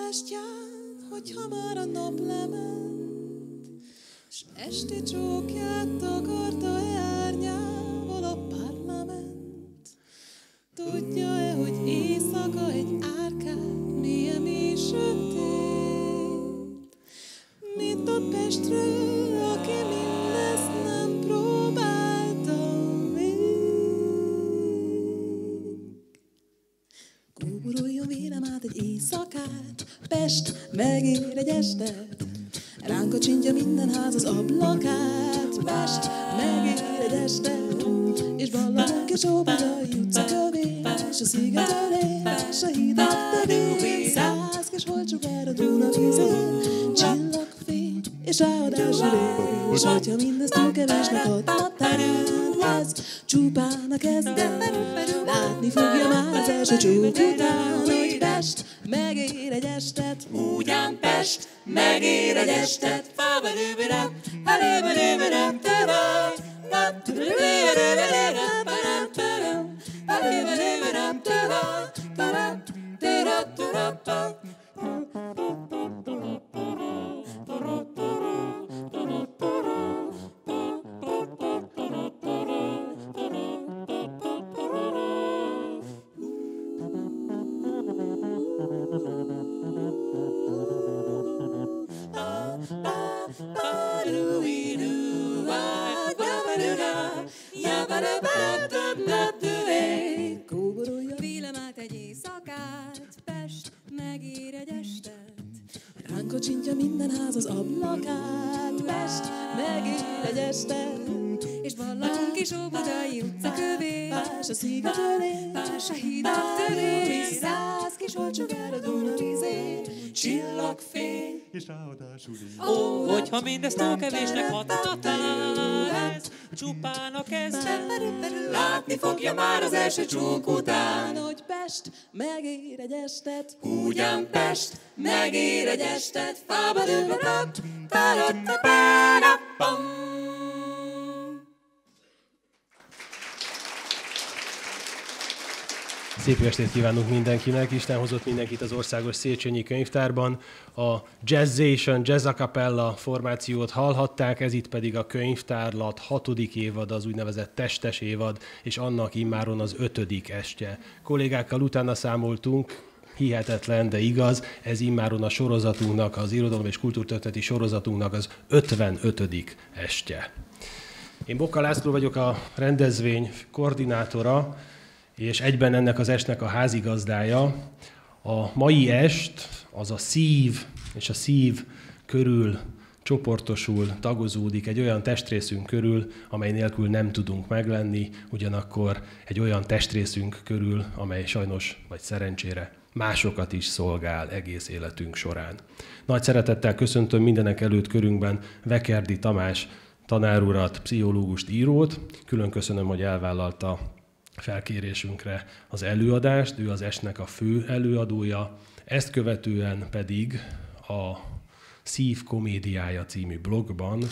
sebestyán, hogy hamar a nap lement, s esti csókját takarta árnyával a parlament. Tudja-e, hogy éjszaka egy árkát milyen is sötét, mint a Pestről megér egy estet, ránk a csintja minden ház az ablakát. Pest, megér egy estet, és ballagunk és óbada jutsz a kövés, a ölés, a hídak tevén. Száz kis el a Duna vízén, csillagfény és ráadás ülér. És hogyha mindezt túl kevésnek adtad, az csupán a kezdet, látni fogja már az első csúk után megér egy estet. Ugyan Pest, megér egy estet. Fábelőbőre, előbelőbőre, te vagy. Előbelőbőre, te vagy. hídnak tölé, más a hídnak tölé, tízszáz kis olcsogár a Duna vízén, csillagfény, és ráadásul így. Ó, hogyha mindezt túl kevésnek hatna ez, csupán a kezdet, látni fogja már az első csók után, hogy Pest megér egy estet, ugyan Pest megér egy estet, fába dőlve, tálat, pam, Szép estét kívánunk mindenkinek, Isten hozott mindenkit az Országos Széchenyi Könyvtárban. A Jazzation, Jazz Acapella formációt hallhatták, ez itt pedig a könyvtárlat hatodik évad, az úgynevezett testes évad, és annak immáron az ötödik estje. Kollégákkal utána számoltunk, hihetetlen, de igaz, ez immáron a sorozatunknak, az irodalom és kultúrtörténeti sorozatunknak az 55. estje. Én Bokka László vagyok a rendezvény koordinátora, és egyben ennek az esnek a házigazdája. A mai est az a szív és a szív körül csoportosul, tagozódik egy olyan testrészünk körül, amely nélkül nem tudunk meglenni, ugyanakkor egy olyan testrészünk körül, amely sajnos vagy szerencsére másokat is szolgál egész életünk során. Nagy szeretettel köszöntöm mindenek előtt körünkben Vekerdi Tamás tanárurat, pszichológust, írót. Külön köszönöm, hogy elvállalta felkérésünkre az előadást, ő az esnek a fő előadója, ezt követően pedig a Szív komédiája című blogban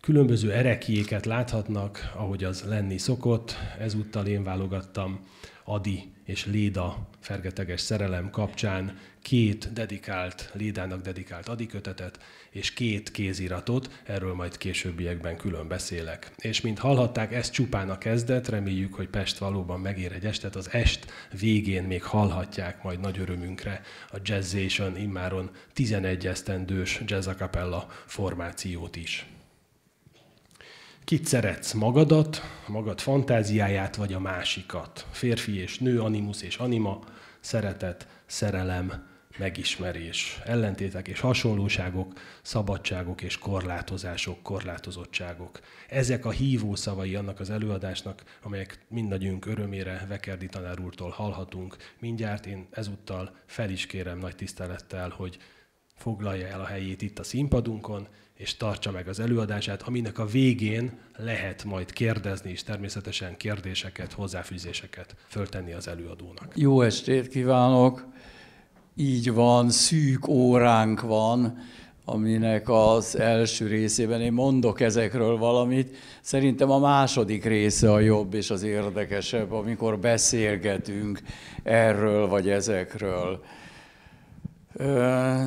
különböző erekjéket láthatnak, ahogy az lenni szokott, ezúttal én válogattam Adi és Léda fergeteges szerelem kapcsán két dedikált, Lédának dedikált adikötetet és két kéziratot, erről majd későbbiekben külön beszélek. És mint hallhatták, ez csupán a kezdet, reméljük, hogy Pest valóban megér egy estet, az est végén még hallhatják majd nagy örömünkre a Jazzation immáron 11 esztendős jazz a formációt is. Kit szeretsz? Magadat, magad fantáziáját, vagy a másikat? Férfi és nő, animus és anima, szeretet, szerelem, megismerés, ellentétek és hasonlóságok, szabadságok és korlátozások, korlátozottságok. Ezek a hívó szavai annak az előadásnak, amelyek mindagyünk örömére Vekerdi tanár úrtól hallhatunk. Mindjárt én ezúttal fel is kérem nagy tisztelettel, hogy foglalja el a helyét itt a színpadunkon, és tartsa meg az előadását, aminek a végén lehet majd kérdezni, és természetesen kérdéseket, hozzáfűzéseket föltenni az előadónak. Jó estét kívánok! Így van, szűk óránk van, aminek az első részében én mondok ezekről valamit. Szerintem a második része a jobb és az érdekesebb, amikor beszélgetünk erről vagy ezekről.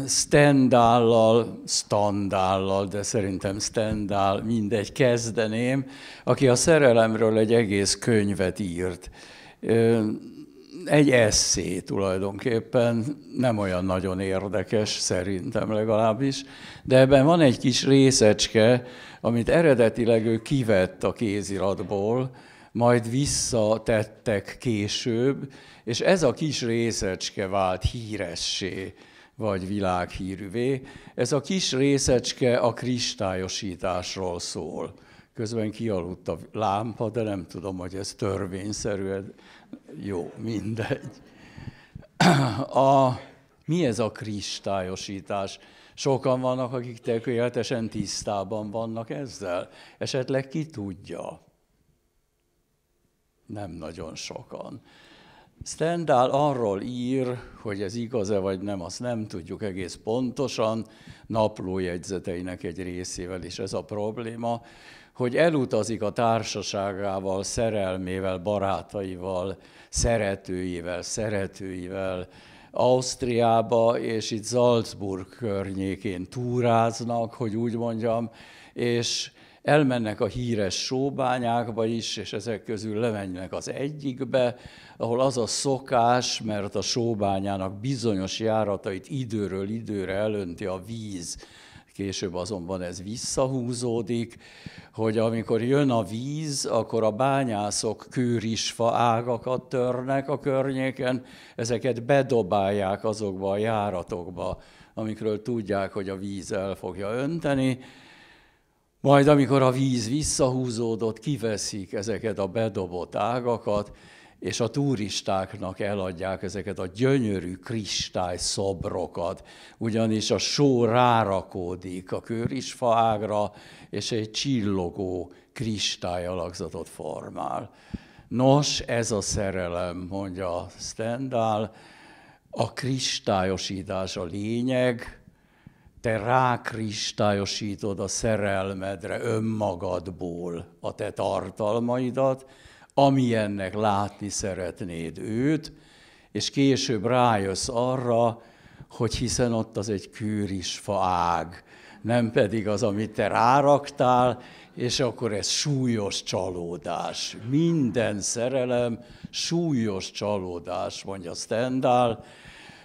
Stendállal, Standállal, de szerintem Stendál, mindegy, kezdeném, aki a szerelemről egy egész könyvet írt. Egy eszé tulajdonképpen, nem olyan nagyon érdekes, szerintem legalábbis, de ebben van egy kis részecske, amit eredetileg ő kivett a kéziratból, majd visszatettek később, és ez a kis részecske vált híressé vagy világhírűvé. Ez a kis részecske a kristályosításról szól. Közben kialudt a lámpa, de nem tudom, hogy ez törvényszerű. jó, mindegy. A, mi ez a kristályosítás? Sokan vannak, akik tökéletesen tisztában vannak ezzel. Esetleg ki tudja? Nem nagyon sokan. Stendhal arról ír, hogy ez igaz-e vagy nem, azt nem tudjuk egész pontosan, naplójegyzeteinek egy részével is ez a probléma, hogy elutazik a társaságával, szerelmével, barátaival, szeretőivel, szeretőivel Ausztriába, és itt Salzburg környékén túráznak, hogy úgy mondjam, és elmennek a híres sóbányákba is, és ezek közül lemennek az egyikbe, ahol az a szokás, mert a sóbányának bizonyos járatait időről időre elönti a víz, később azonban ez visszahúzódik, hogy amikor jön a víz, akkor a bányászok kőrisfa ágakat törnek a környéken, ezeket bedobálják azokba a járatokba, amikről tudják, hogy a víz el fogja önteni, majd amikor a víz visszahúzódott, kiveszik ezeket a bedobott ágakat, és a turistáknak eladják ezeket a gyönyörű kristály szobrokat, ugyanis a só rárakódik a kőrisfa ágra, és egy csillogó kristály alakzatot formál. Nos, ez a szerelem, mondja Stendhal, a kristályosítás a lényeg, te rákristályosítod a szerelmedre önmagadból a te tartalmaidat, amilyennek látni szeretnéd őt, és később rájössz arra, hogy hiszen ott az egy kűris faág, nem pedig az, amit te ráraktál, és akkor ez súlyos csalódás. Minden szerelem súlyos csalódás, mondja Stendhal,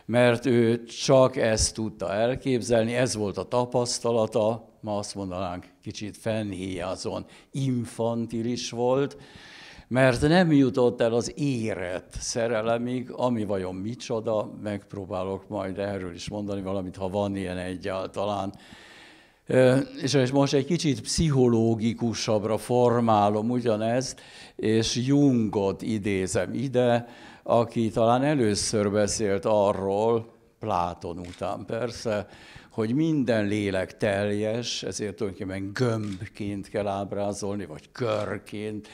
mert ő csak ezt tudta elképzelni, ez volt a tapasztalata, ma azt mondanánk kicsit fennhéjazon, infantilis volt, mert nem jutott el az érett szerelemig, ami vajon micsoda, megpróbálok majd erről is mondani valamit, ha van ilyen egyáltalán. És most egy kicsit pszichológikusabbra formálom ugyanezt, és Jungot idézem ide, aki talán először beszélt arról, Pláton után persze, hogy minden lélek teljes, ezért tulajdonképpen gömbként kell ábrázolni, vagy körként,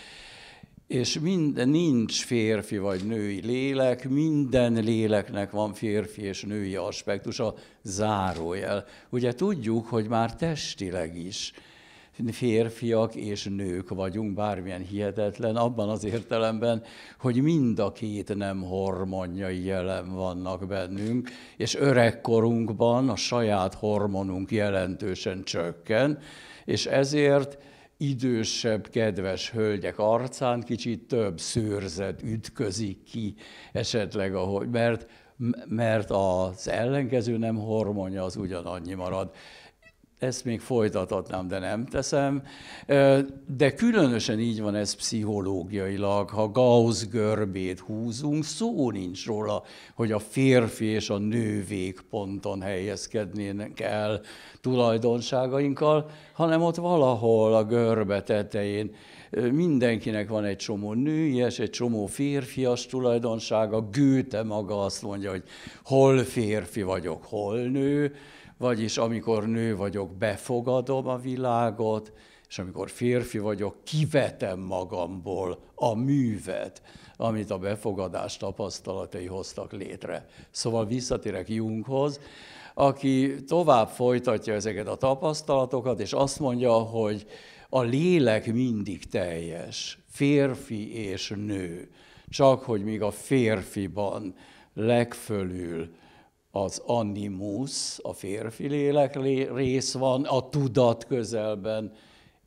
és minden, nincs férfi vagy női lélek, minden léleknek van férfi és női aspektus a zárójel. Ugye tudjuk, hogy már testileg is férfiak és nők vagyunk, bármilyen hihetetlen, abban az értelemben, hogy mind a két nem hormonjai jelen vannak bennünk, és öregkorunkban a saját hormonunk jelentősen csökken, és ezért idősebb, kedves hölgyek arcán kicsit több szőrzet ütközik ki esetleg, ahogy, mert, mert az ellenkező nem hormonja az ugyanannyi marad ezt még folytathatnám, de nem teszem. De különösen így van ez pszichológiailag, ha Gauss görbét húzunk, szó nincs róla, hogy a férfi és a nő végponton helyezkednének el tulajdonságainkkal, hanem ott valahol a görbe tetején mindenkinek van egy csomó nőies, egy csomó férfias tulajdonsága, Gőte maga azt mondja, hogy hol férfi vagyok, hol nő, vagyis amikor nő vagyok, befogadom a világot, és amikor férfi vagyok, kivetem magamból a művet, amit a befogadás tapasztalatai hoztak létre. Szóval visszatérek Junghoz, aki tovább folytatja ezeket a tapasztalatokat, és azt mondja, hogy a lélek mindig teljes, férfi és nő, csak hogy még a férfiban legfölül az animus, a férfi lélek rész van, a tudat közelben,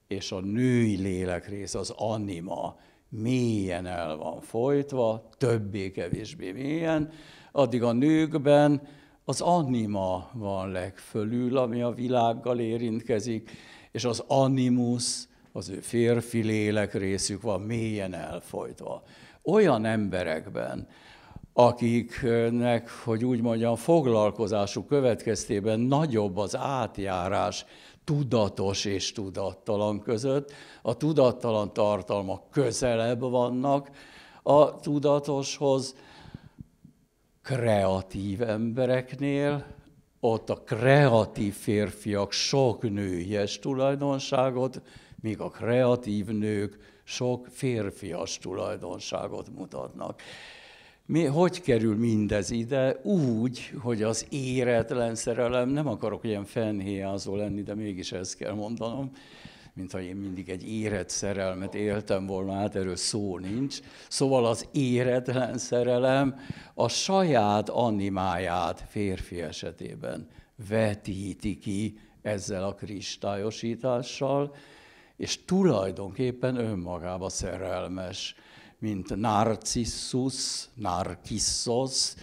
és a női lélek rész, az anima, mélyen el van folytva, többé-kevésbé mélyen, addig a nőkben az anima van legfölül, ami a világgal érintkezik, és az animus, az ő férfi lélek részük van mélyen elfolytva. Olyan emberekben, akiknek, hogy úgy mondjam, foglalkozásuk következtében nagyobb az átjárás tudatos és tudattalan között, a tudattalan tartalmak közelebb vannak a tudatoshoz, kreatív embereknél, ott a kreatív férfiak sok nőjes tulajdonságot, míg a kreatív nők sok férfias tulajdonságot mutatnak mi, hogy kerül mindez ide? Úgy, hogy az éretlen szerelem, nem akarok ilyen fennhéjázó lenni, de mégis ezt kell mondanom, mint én mindig egy érett szerelmet éltem volna, hát erről szó nincs. Szóval az éretlen szerelem a saját animáját férfi esetében vetíti ki ezzel a kristályosítással, és tulajdonképpen önmagába szerelmes mint Narcissus, Narcissos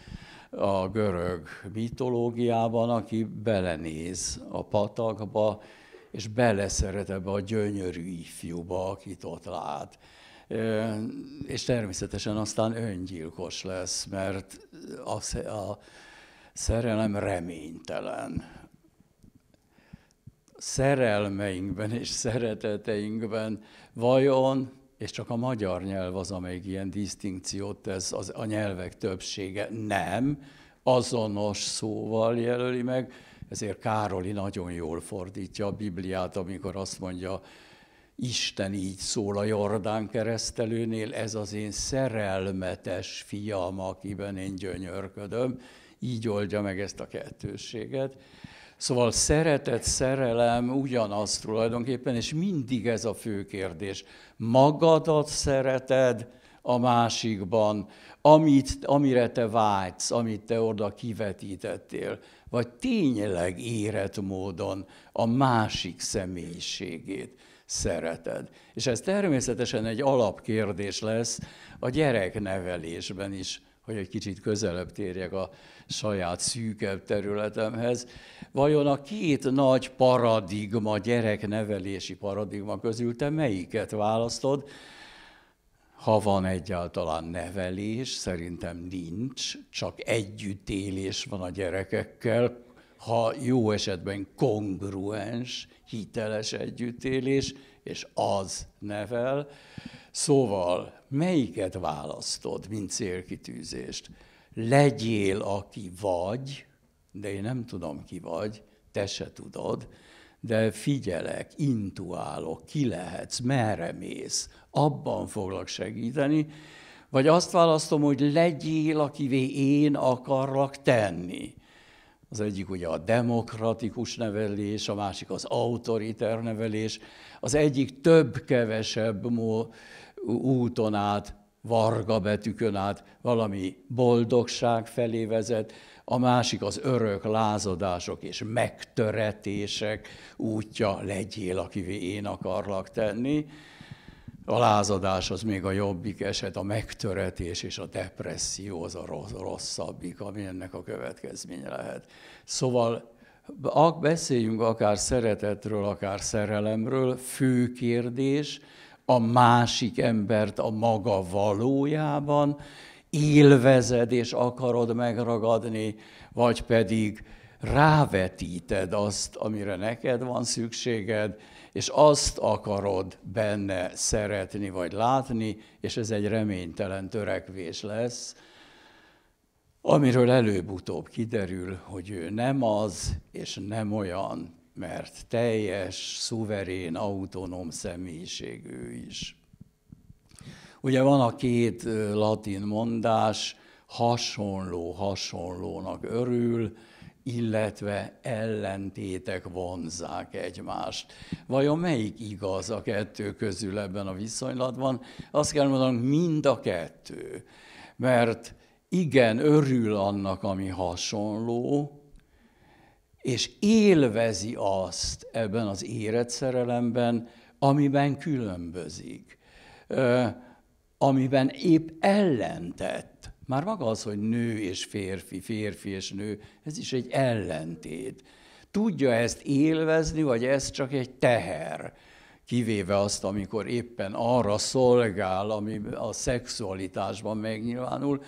a görög mitológiában, aki belenéz a patakba, és beleszeret ebbe a gyönyörű ifjúba, akit ott lát. És természetesen aztán öngyilkos lesz, mert a, a szerelem reménytelen. Szerelmeinkben és szereteteinkben vajon és csak a magyar nyelv az, amelyik ilyen disztinkciót tesz, az a nyelvek többsége nem, azonos szóval jelöli meg, ezért Károli nagyon jól fordítja a Bibliát, amikor azt mondja, Isten így szól a Jordán keresztelőnél, ez az én szerelmetes fiam, akiben én gyönyörködöm, így oldja meg ezt a kettőséget. Szóval szeretet, szerelem ugyanaz tulajdonképpen, és mindig ez a fő kérdés. Magadat szereted a másikban, amit, amire te vágysz, amit te oda kivetítettél, vagy tényleg érett módon a másik személyiségét szereted. És ez természetesen egy alapkérdés lesz a gyereknevelésben is, hogy egy kicsit közelebb térjek a saját szűkebb területemhez. Vajon a két nagy paradigma, gyereknevelési paradigma közül te melyiket választod? ha van egyáltalán nevelés, szerintem nincs, csak együttélés van a gyerekekkel, ha jó esetben kongruens, hiteles együttélés, és az nevel. Szóval melyiket választod, mint célkitűzést? legyél, aki vagy, de én nem tudom, ki vagy, te se tudod, de figyelek, intuálok, ki lehetsz, merre mész, abban foglak segíteni, vagy azt választom, hogy legyél, akivé én akarlak tenni. Az egyik ugye a demokratikus nevelés, a másik az autoriter nevelés. Az egyik több-kevesebb úton át varga betűkön át valami boldogság felé vezet, a másik az örök lázadások és megtöretések útja, legyél, akivé én akarlak tenni. A lázadás az még a jobbik eset, a megtöretés és a depresszió az a rosszabbik, ami ennek a következménye lehet. Szóval beszéljünk akár szeretetről, akár szerelemről, fő kérdés, a másik embert a maga valójában, élvezed és akarod megragadni, vagy pedig rávetíted azt, amire neked van szükséged, és azt akarod benne szeretni vagy látni, és ez egy reménytelen törekvés lesz, amiről előbb-utóbb kiderül, hogy ő nem az, és nem olyan, mert teljes, szuverén, autonóm személyiség ő is. Ugye van a két latin mondás, hasonló hasonlónak örül, illetve ellentétek vonzák egymást. Vajon melyik igaz a kettő közül ebben a viszonylatban? Azt kell mondanom, mind a kettő. Mert igen, örül annak, ami hasonló, és élvezi azt ebben az érett szerelemben, amiben különbözik, amiben épp ellentett. Már maga az, hogy nő és férfi, férfi és nő, ez is egy ellentét. Tudja ezt élvezni, vagy ez csak egy teher? kivéve azt, amikor éppen arra szolgál, ami a szexualitásban megnyilvánul,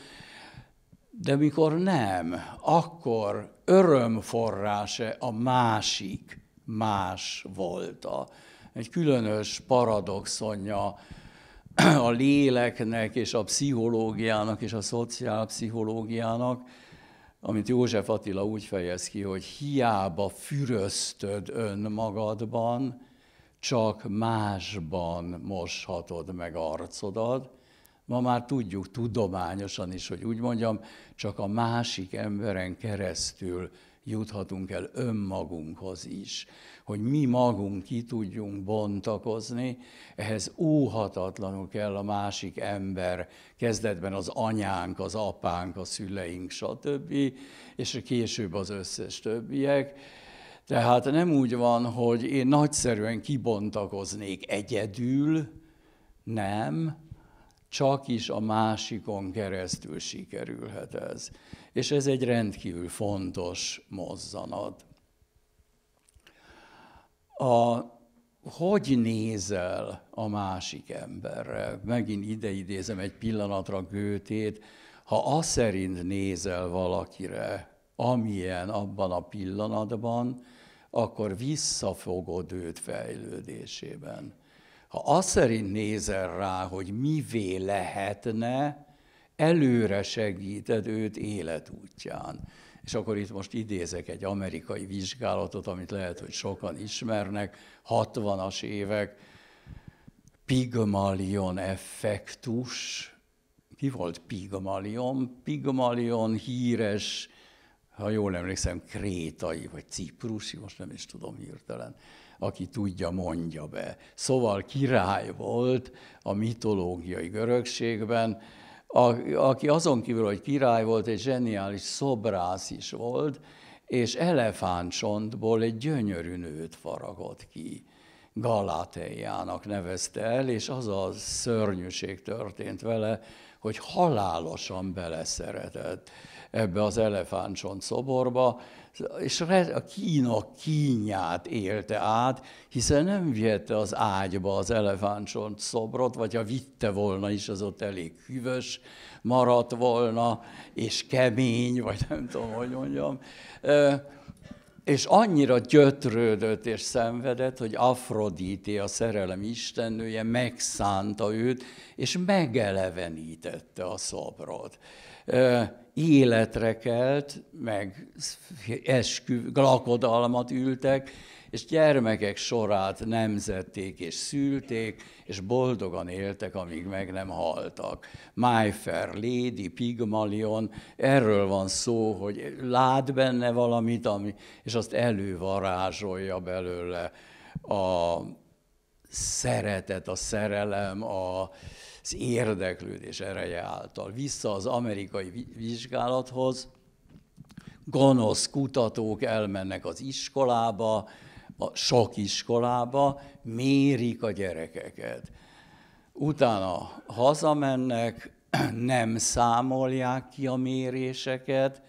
de mikor nem, akkor örömforrása a másik más volt. A, egy különös paradoxonja a léleknek és a pszichológiának és a szociálpszichológiának, amit József Attila úgy fejez ki, hogy hiába füröztöd önmagadban, csak másban moshatod meg arcodat, ma már tudjuk tudományosan is, hogy úgy mondjam, csak a másik emberen keresztül juthatunk el önmagunkhoz is, hogy mi magunk ki tudjunk bontakozni, ehhez óhatatlanul kell a másik ember, kezdetben az anyánk, az apánk, a szüleink, stb., és később az összes többiek. Tehát nem úgy van, hogy én nagyszerűen kibontakoznék egyedül, nem, csak is a másikon keresztül sikerülhet ez. És ez egy rendkívül fontos mozzanat. A, hogy nézel a másik emberre? Megint ide idézem egy pillanatra Gőtét. Ha az szerint nézel valakire, amilyen abban a pillanatban, akkor visszafogod őt fejlődésében. Ha azt szerint nézel rá, hogy mivé lehetne, előre segíted őt életútján. És akkor itt most idézek egy amerikai vizsgálatot, amit lehet, hogy sokan ismernek, 60-as évek, Pigmalion effektus. Ki volt Pigmalion? Pigmalion híres, ha jól emlékszem, krétai vagy ciprusi, most nem is tudom hirtelen aki tudja, mondja be. Szóval király volt a mitológiai görögségben, a, aki azon kívül, hogy király volt, egy zseniális szobrász is volt, és elefántsontból egy gyönyörű nőt faragott ki. Galateiának nevezte el, és az a szörnyűség történt vele, hogy halálosan beleszeretett ebbe az elefántcsont szoborba, és a kína kínját élte át, hiszen nem vihette az ágyba az elefántcsont szobrot, vagy ha vitte volna is, az ott elég hűvös maradt volna, és kemény, vagy nem tudom, hogy mondjam. És annyira gyötrődött és szenvedett, hogy Afrodité, a szerelem istennője megszánta őt, és megelevenítette a szobrot életre kelt, meg eskü, lakodalmat ültek, és gyermekek sorát nemzették és szülték, és boldogan éltek, amíg meg nem haltak. My Fair Lady, Pigmalion, erről van szó, hogy lát benne valamit, ami, és azt elővarázsolja belőle a szeretet, a szerelem, a, az érdeklődés ereje által. Vissza az amerikai vizsgálathoz, gonosz kutatók elmennek az iskolába, a sok iskolába, mérik a gyerekeket. Utána hazamennek, nem számolják ki a méréseket,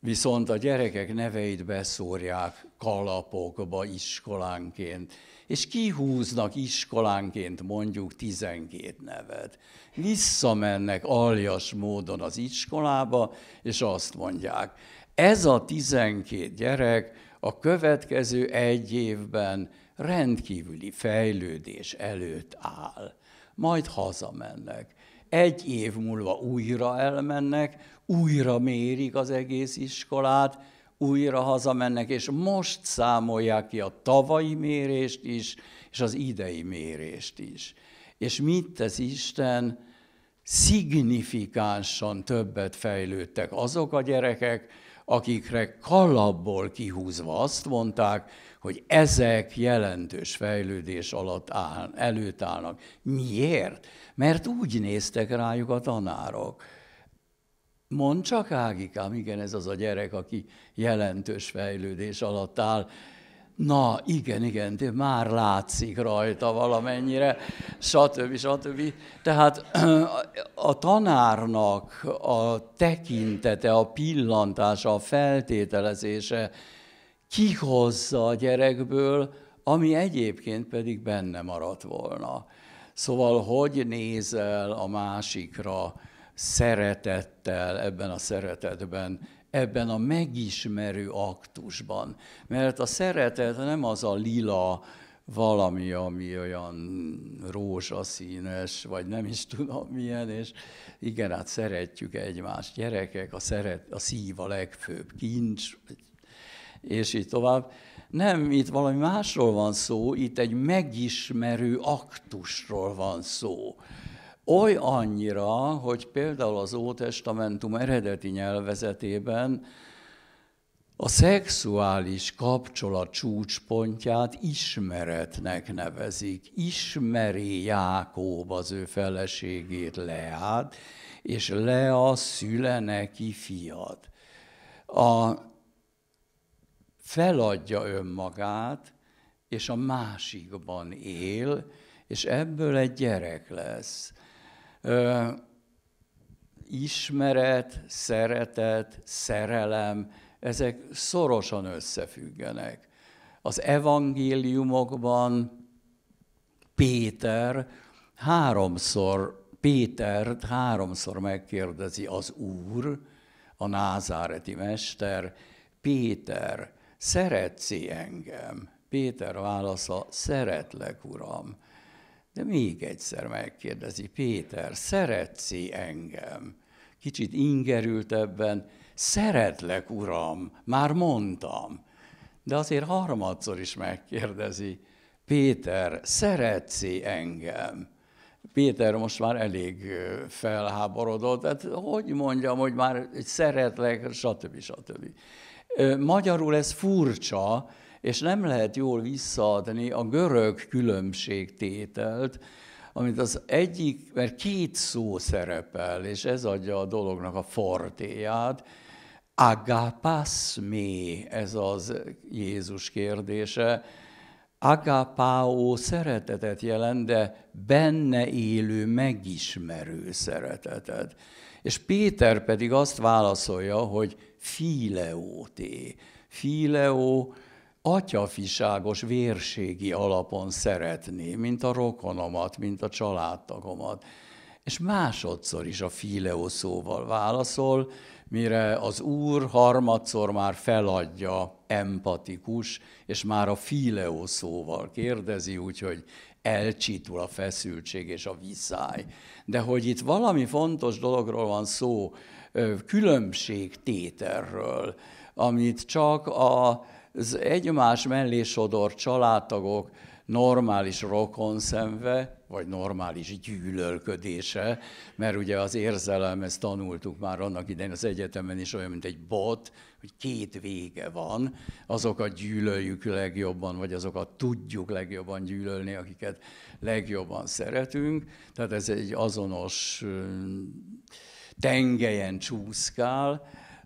viszont a gyerekek neveit beszórják kalapokba iskolánként és kihúznak iskolánként mondjuk 12 nevet. Visszamennek aljas módon az iskolába, és azt mondják, ez a 12 gyerek a következő egy évben rendkívüli fejlődés előtt áll. Majd hazamennek. Egy év múlva újra elmennek, újra mérik az egész iskolát, újra hazamennek, és most számolják ki a tavalyi mérést is, és az idei mérést is. És mit tesz Isten? Szignifikánsan többet fejlődtek azok a gyerekek, akikre kalapból kihúzva azt mondták, hogy ezek jelentős fejlődés alatt áll, előtt állnak. Miért? Mert úgy néztek rájuk a tanárok, Mond csak, Ágikám, igen, ez az a gyerek, aki jelentős fejlődés alatt áll. Na, igen, igen, de már látszik rajta valamennyire, stb. stb. Tehát a tanárnak a tekintete, a pillantása, a feltételezése kihozza a gyerekből, ami egyébként pedig benne maradt volna. Szóval, hogy nézel a másikra, szeretettel, ebben a szeretetben, ebben a megismerő aktusban. Mert a szeretet nem az a lila valami, ami olyan rózsaszínes, vagy nem is tudom milyen, és igen, hát szeretjük egymást. Gyerekek, a, szeret, a szív a legfőbb kincs, és így tovább. Nem, itt valami másról van szó, itt egy megismerő aktusról van szó. Oly annyira, hogy például az Ótestamentum eredeti nyelvezetében a szexuális kapcsolat csúcspontját ismeretnek nevezik. Ismeri Jákób az ő feleségét, Leát, és Lea szüle neki fiat. A feladja önmagát, és a másikban él, és ebből egy gyerek lesz. Ismeret, szeretet, szerelem, ezek szorosan összefüggenek. Az evangéliumokban Péter háromszor, Pétert háromszor megkérdezi az Úr, a názáreti mester, Péter, szeretsz engem? Péter válasza, szeretlek, Uram. De még egyszer megkérdezi, Péter, szeretsz engem? Kicsit ingerült ebben, szeretlek, uram, már mondtam. De azért harmadszor is megkérdezi, Péter, szeretsz engem? Péter most már elég felháborodott, hát hogy mondjam, hogy már szeretlek, stb. stb. Magyarul ez furcsa, és nem lehet jól visszaadni a görög különbségtételt, amit az egyik, mert két szó szerepel, és ez adja a dolognak a fortéját, mi, ez az Jézus kérdése, agapáó szeretetet jelent, de benne élő, megismerő szeretetet. És Péter pedig azt válaszolja, hogy fileóté. Fileó atyafiságos vérségi alapon szeretni, mint a rokonomat, mint a családtagomat. És másodszor is a fileó szóval válaszol, mire az úr harmadszor már feladja, empatikus, és már a fileó szóval kérdezi, úgyhogy elcsitul a feszültség és a viszály. De hogy itt valami fontos dologról van szó, különbségtéterről, amit csak a az egymás mellé sodor családtagok normális szemve, vagy normális gyűlölködése, mert ugye az érzelem, ezt tanultuk már annak idején az egyetemen is olyan, mint egy bot, hogy két vége van, azokat gyűlöljük legjobban, vagy azokat tudjuk legjobban gyűlölni, akiket legjobban szeretünk. Tehát ez egy azonos tengelyen csúszkál,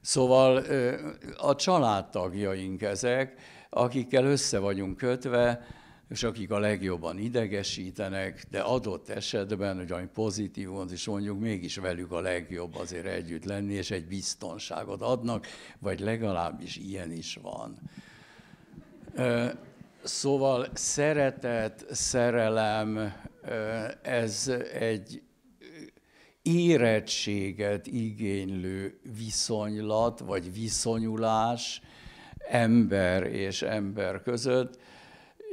Szóval a családtagjaink ezek, akikkel össze vagyunk kötve, és akik a legjobban idegesítenek, de adott esetben, hogy ami volt, is mondjuk, mégis velük a legjobb azért együtt lenni, és egy biztonságot adnak, vagy legalábbis ilyen is van. Szóval szeretet, szerelem, ez egy érettséget igénylő viszonylat vagy viszonyulás ember és ember között,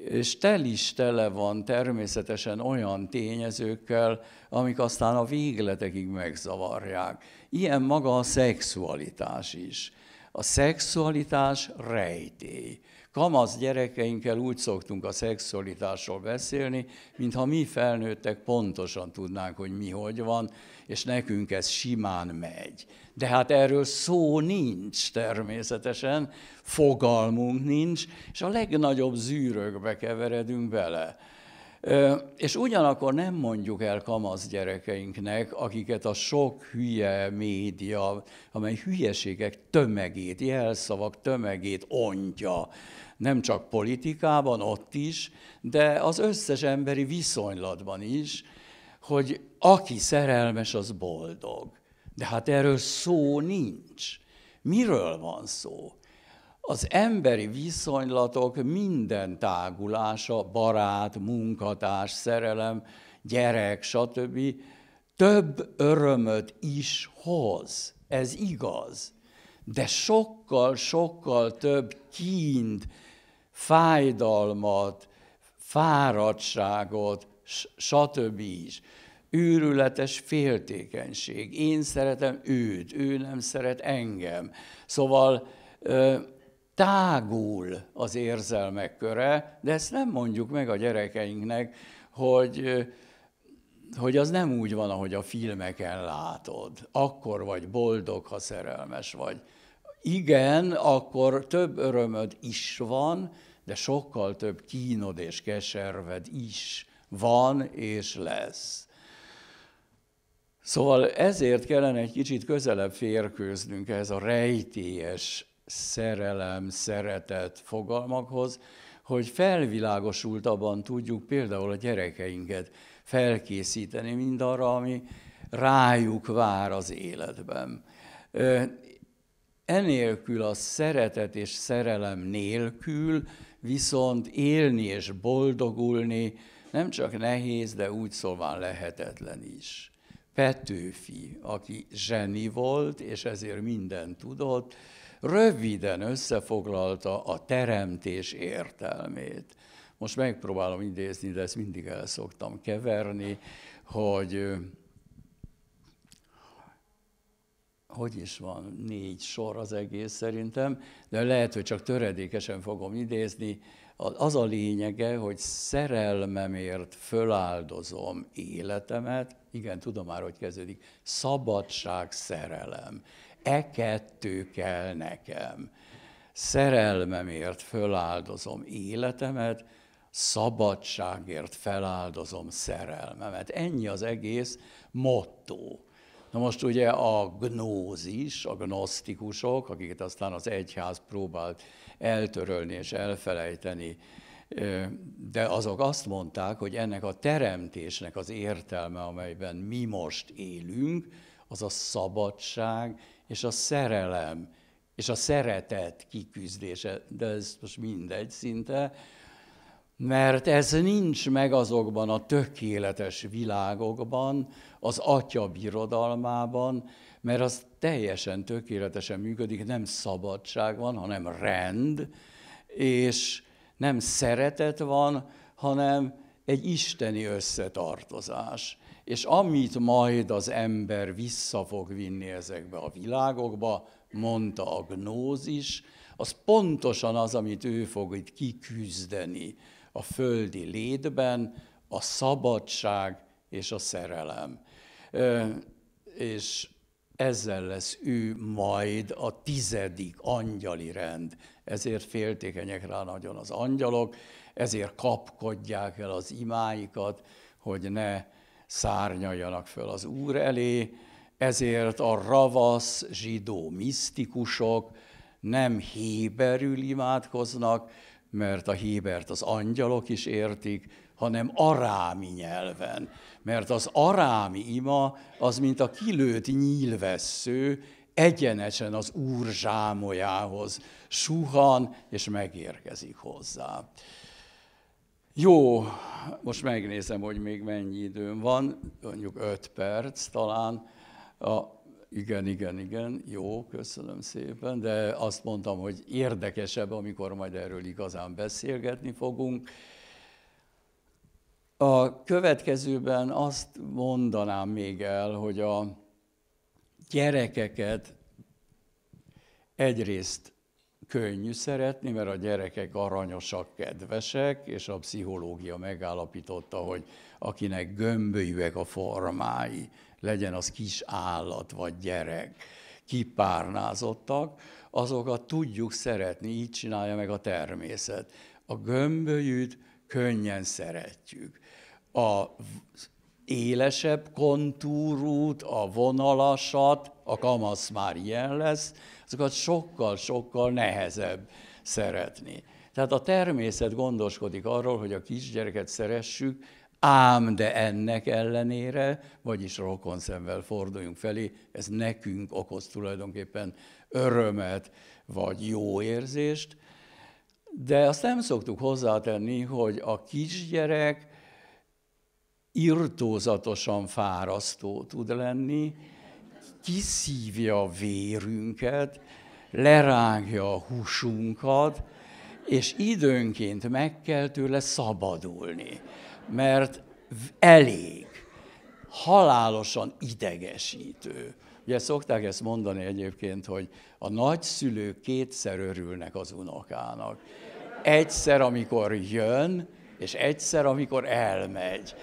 és tel is tele van természetesen olyan tényezőkkel, amik aztán a végletekig megzavarják. Ilyen maga a szexualitás is. A szexualitás rejtély. Kamasz gyerekeinkkel úgy szoktunk a szexualitásról beszélni, mintha mi felnőttek pontosan tudnánk, hogy mi hogy van, és nekünk ez simán megy. De hát erről szó nincs természetesen, fogalmunk nincs, és a legnagyobb zűrökbe keveredünk bele. És ugyanakkor nem mondjuk el kamasz gyerekeinknek, akiket a sok hülye média, amely hülyeségek tömegét, jelszavak tömegét ontja, nem csak politikában, ott is, de az összes emberi viszonylatban is, hogy aki szerelmes, az boldog. De hát erről szó nincs. Miről van szó? Az emberi viszonylatok minden tágulása, barát, munkatárs, szerelem, gyerek, stb. több örömöt is hoz. Ez igaz. De sokkal-sokkal több kínt, fájdalmat, fáradtságot, stb. is. Őrületes féltékenység. Én szeretem őt, ő nem szeret engem. Szóval tágul az érzelmek köre, de ezt nem mondjuk meg a gyerekeinknek, hogy, hogy az nem úgy van, ahogy a filmeken látod. Akkor vagy boldog, ha szerelmes vagy. Igen, akkor több örömöd is van, de sokkal több kínod és keserved is van és lesz. Szóval ezért kellene egy kicsit közelebb férkőznünk ehhez a rejtélyes szerelem, szeretet fogalmakhoz, hogy felvilágosultabban tudjuk például a gyerekeinket felkészíteni mind arra, ami rájuk vár az életben. Enélkül a szeretet és szerelem nélkül viszont élni és boldogulni nem csak nehéz, de úgy szóval lehetetlen is. Petőfi, aki zseni volt, és ezért minden tudott, röviden összefoglalta a teremtés értelmét. Most megpróbálom idézni, de ezt mindig el szoktam keverni, hogy hogy is van, négy sor az egész szerintem, de lehet, hogy csak töredékesen fogom idézni, az a lényege, hogy szerelmemért föláldozom életemet, igen, tudom már, hogy kezdődik, szabadság, szerelem. E kettő kell nekem. Szerelmemért föláldozom életemet, szabadságért feláldozom szerelmemet. Ennyi az egész motto. Na most ugye a gnózis, a gnosztikusok, akiket aztán az egyház próbált eltörölni és elfelejteni. De azok azt mondták, hogy ennek a teremtésnek az értelme, amelyben mi most élünk, az a szabadság és a szerelem, és a szeretet kiküzdése, de ez most mindegy szinte, mert ez nincs meg azokban a tökéletes világokban, az atya birodalmában, mert az teljesen tökéletesen működik, nem szabadság van, hanem rend, és nem szeretet van, hanem egy isteni összetartozás. És amit majd az ember vissza fog vinni ezekbe a világokba, mondta a gnózis, az pontosan az, amit ő fog itt kiküzdeni a földi létben, a szabadság és a szerelem. Ö, és ezzel lesz ő majd a tizedik angyali rend. Ezért féltékenyek rá nagyon az angyalok, ezért kapkodják el az imáikat, hogy ne szárnyaljanak föl az Úr elé, ezért a ravasz zsidó misztikusok nem héberül imádkoznak, mert a hébert az angyalok is értik, hanem arámi nyelven. Mert az arámi ima az, mint a kilőtt nyílvessző, egyenesen az úr zsámolyához suhan, és megérkezik hozzá. Jó, most megnézem, hogy még mennyi időm van, mondjuk öt perc talán. A, igen, igen, igen, jó, köszönöm szépen, de azt mondtam, hogy érdekesebb, amikor majd erről igazán beszélgetni fogunk. A következőben azt mondanám még el, hogy a gyerekeket egyrészt könnyű szeretni, mert a gyerekek aranyosak, kedvesek, és a pszichológia megállapította, hogy akinek gömbölyűek a formái, legyen az kis állat vagy gyerek, kipárnázottak, azokat tudjuk szeretni, így csinálja meg a természet. A gömbölyűt könnyen szeretjük a élesebb kontúrút, a vonalasat, a kamasz már ilyen lesz, azokat sokkal-sokkal nehezebb szeretni. Tehát a természet gondoskodik arról, hogy a kisgyereket szeressük, ám de ennek ellenére, vagyis rokon szemmel forduljunk felé, ez nekünk okoz tulajdonképpen örömet, vagy jó érzést, de azt nem szoktuk hozzátenni, hogy a kisgyerek irtózatosan fárasztó tud lenni, kiszívja a vérünket, lerágja a húsunkat, és időnként meg kell tőle szabadulni, mert elég, halálosan idegesítő. Ugye szokták ezt mondani egyébként, hogy a nagyszülők kétszer örülnek az unokának. Egyszer, amikor jön, és egyszer, amikor elmegy.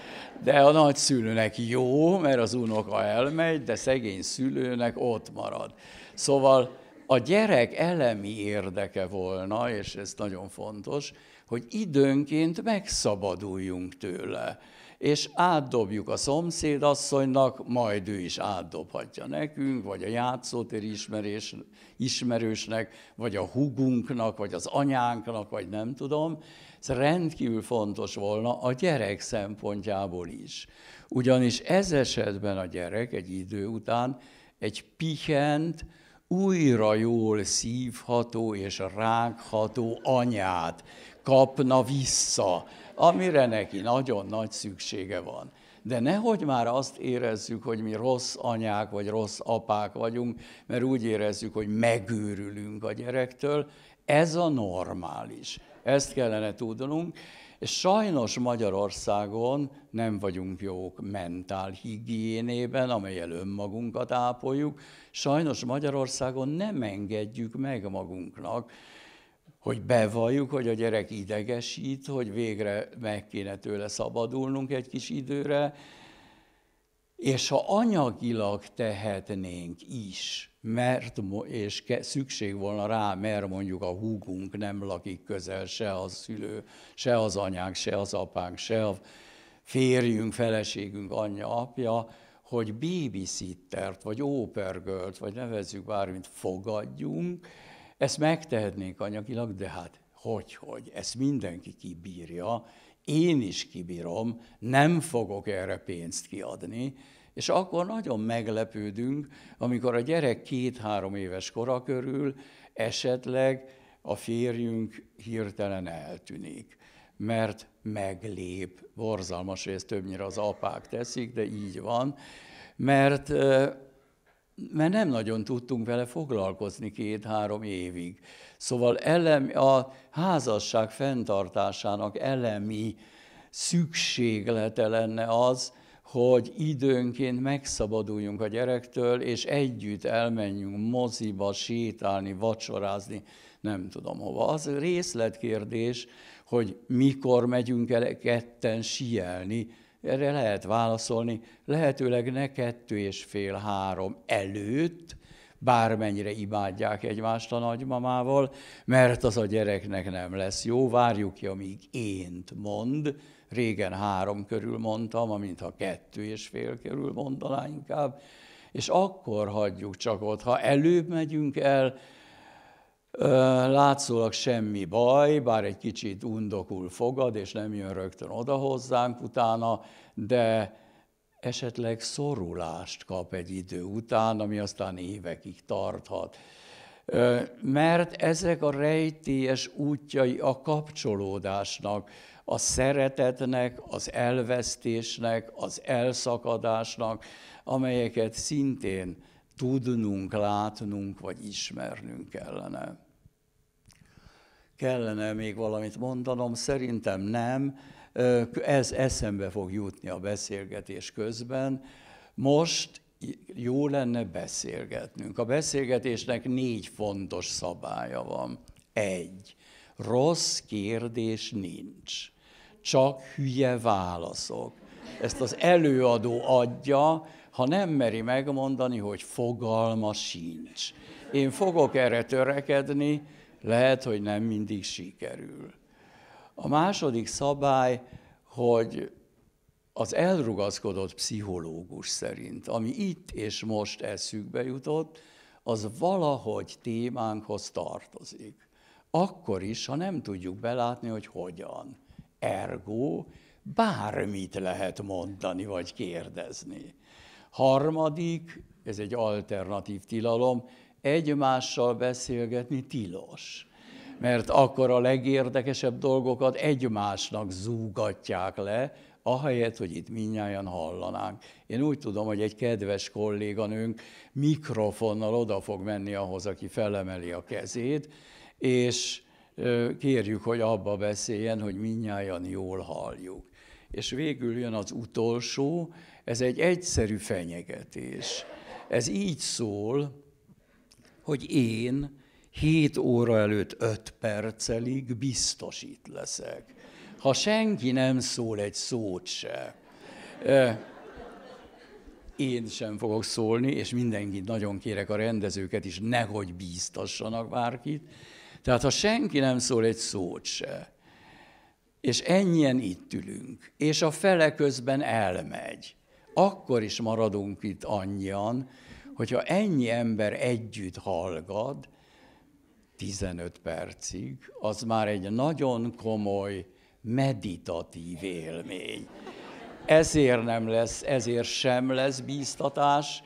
De a nagyszülőnek jó, mert az unoka elmegy, de szegény szülőnek ott marad. Szóval a gyerek elemi érdeke volna, és ez nagyon fontos, hogy időnként megszabaduljunk tőle, és átdobjuk a szomszédasszonynak, majd ő is átdobhatja nekünk, vagy a játszótér ismerés, ismerősnek, vagy a hugunknak, vagy az anyánknak, vagy nem tudom, ez rendkívül fontos volna a gyerek szempontjából is. Ugyanis ez esetben a gyerek egy idő után egy pihent, újra jól szívható és rágható anyát kapna vissza, amire neki nagyon nagy szüksége van. De nehogy már azt érezzük, hogy mi rossz anyák vagy rossz apák vagyunk, mert úgy érezzük, hogy megőrülünk a gyerektől, ez a normális. Ezt kellene tudnunk, és sajnos Magyarországon nem vagyunk jók mentál higiénében, amelyel önmagunkat ápoljuk. Sajnos Magyarországon nem engedjük meg magunknak, hogy bevalljuk, hogy a gyerek idegesít, hogy végre meg kéne tőle szabadulnunk egy kis időre, és ha anyagilag tehetnénk is, mert, és szükség volna rá, mert mondjuk a húgunk nem lakik közel, se az szülő, se az anyánk, se az apánk, se a férjünk, feleségünk, anyja, apja, hogy babysittert, vagy ópergölt, vagy nevezzük bármit, fogadjunk, ezt megtehetnénk anyagilag, de hát hogy, hogy, ezt mindenki kibírja, én is kibírom, nem fogok erre pénzt kiadni, és akkor nagyon meglepődünk, amikor a gyerek két-három éves kora körül esetleg a férjünk hirtelen eltűnik, mert meglép, borzalmas részt többnyire az apák teszik, de így van, mert, mert nem nagyon tudtunk vele foglalkozni két-három évig. Szóval elemi, a házasság fenntartásának elemi szükséglete lenne az, hogy időnként megszabaduljunk a gyerektől, és együtt elmenjünk moziba, sétálni, vacsorázni, nem tudom hova. Az részletkérdés, hogy mikor megyünk el ketten sielni, erre lehet válaszolni, lehetőleg ne kettő és fél három előtt, bármennyire imádják egymást a nagymamával, mert az a gyereknek nem lesz jó, várjuk ki, amíg ént mond, régen három körül mondtam, amint ha kettő és fél körül mondaná inkább, és akkor hagyjuk csak ott, ha előbb megyünk el, Látszólag semmi baj, bár egy kicsit undokul fogad, és nem jön rögtön oda hozzánk utána, de esetleg szorulást kap egy idő után, ami aztán évekig tarthat. Mert ezek a rejtélyes útjai a kapcsolódásnak, a szeretetnek, az elvesztésnek, az elszakadásnak, amelyeket szintén tudnunk, látnunk vagy ismernünk kellene. Kellene még valamit mondanom? Szerintem nem ez eszembe fog jutni a beszélgetés közben. Most jó lenne beszélgetnünk. A beszélgetésnek négy fontos szabálya van. Egy, rossz kérdés nincs, csak hülye válaszok. Ezt az előadó adja, ha nem meri megmondani, hogy fogalma sincs. Én fogok erre törekedni, lehet, hogy nem mindig sikerül. A második szabály, hogy az elrugaszkodott pszichológus szerint, ami itt és most eszükbe jutott, az valahogy témánkhoz tartozik. Akkor is, ha nem tudjuk belátni, hogy hogyan. Ergo, bármit lehet mondani vagy kérdezni. Harmadik, ez egy alternatív tilalom, egymással beszélgetni tilos mert akkor a legérdekesebb dolgokat egymásnak zúgatják le, ahelyett, hogy itt minnyáján hallanánk. Én úgy tudom, hogy egy kedves kolléganőnk mikrofonnal oda fog menni ahhoz, aki felemeli a kezét, és kérjük, hogy abba beszéljen, hogy minnyáján jól halljuk. És végül jön az utolsó, ez egy egyszerű fenyegetés. Ez így szól, hogy én 7 óra előtt 5 percelig biztos itt leszek. Ha senki nem szól egy szót se, én sem fogok szólni, és mindenkit nagyon kérek a rendezőket is, nehogy bíztassanak bárkit. Tehát ha senki nem szól egy szót se, és ennyien itt ülünk, és a fele közben elmegy, akkor is maradunk itt annyian, hogyha ennyi ember együtt hallgat, 15 percig, az már egy nagyon komoly, meditatív élmény. Ezért nem lesz, ezért sem lesz bíztatás.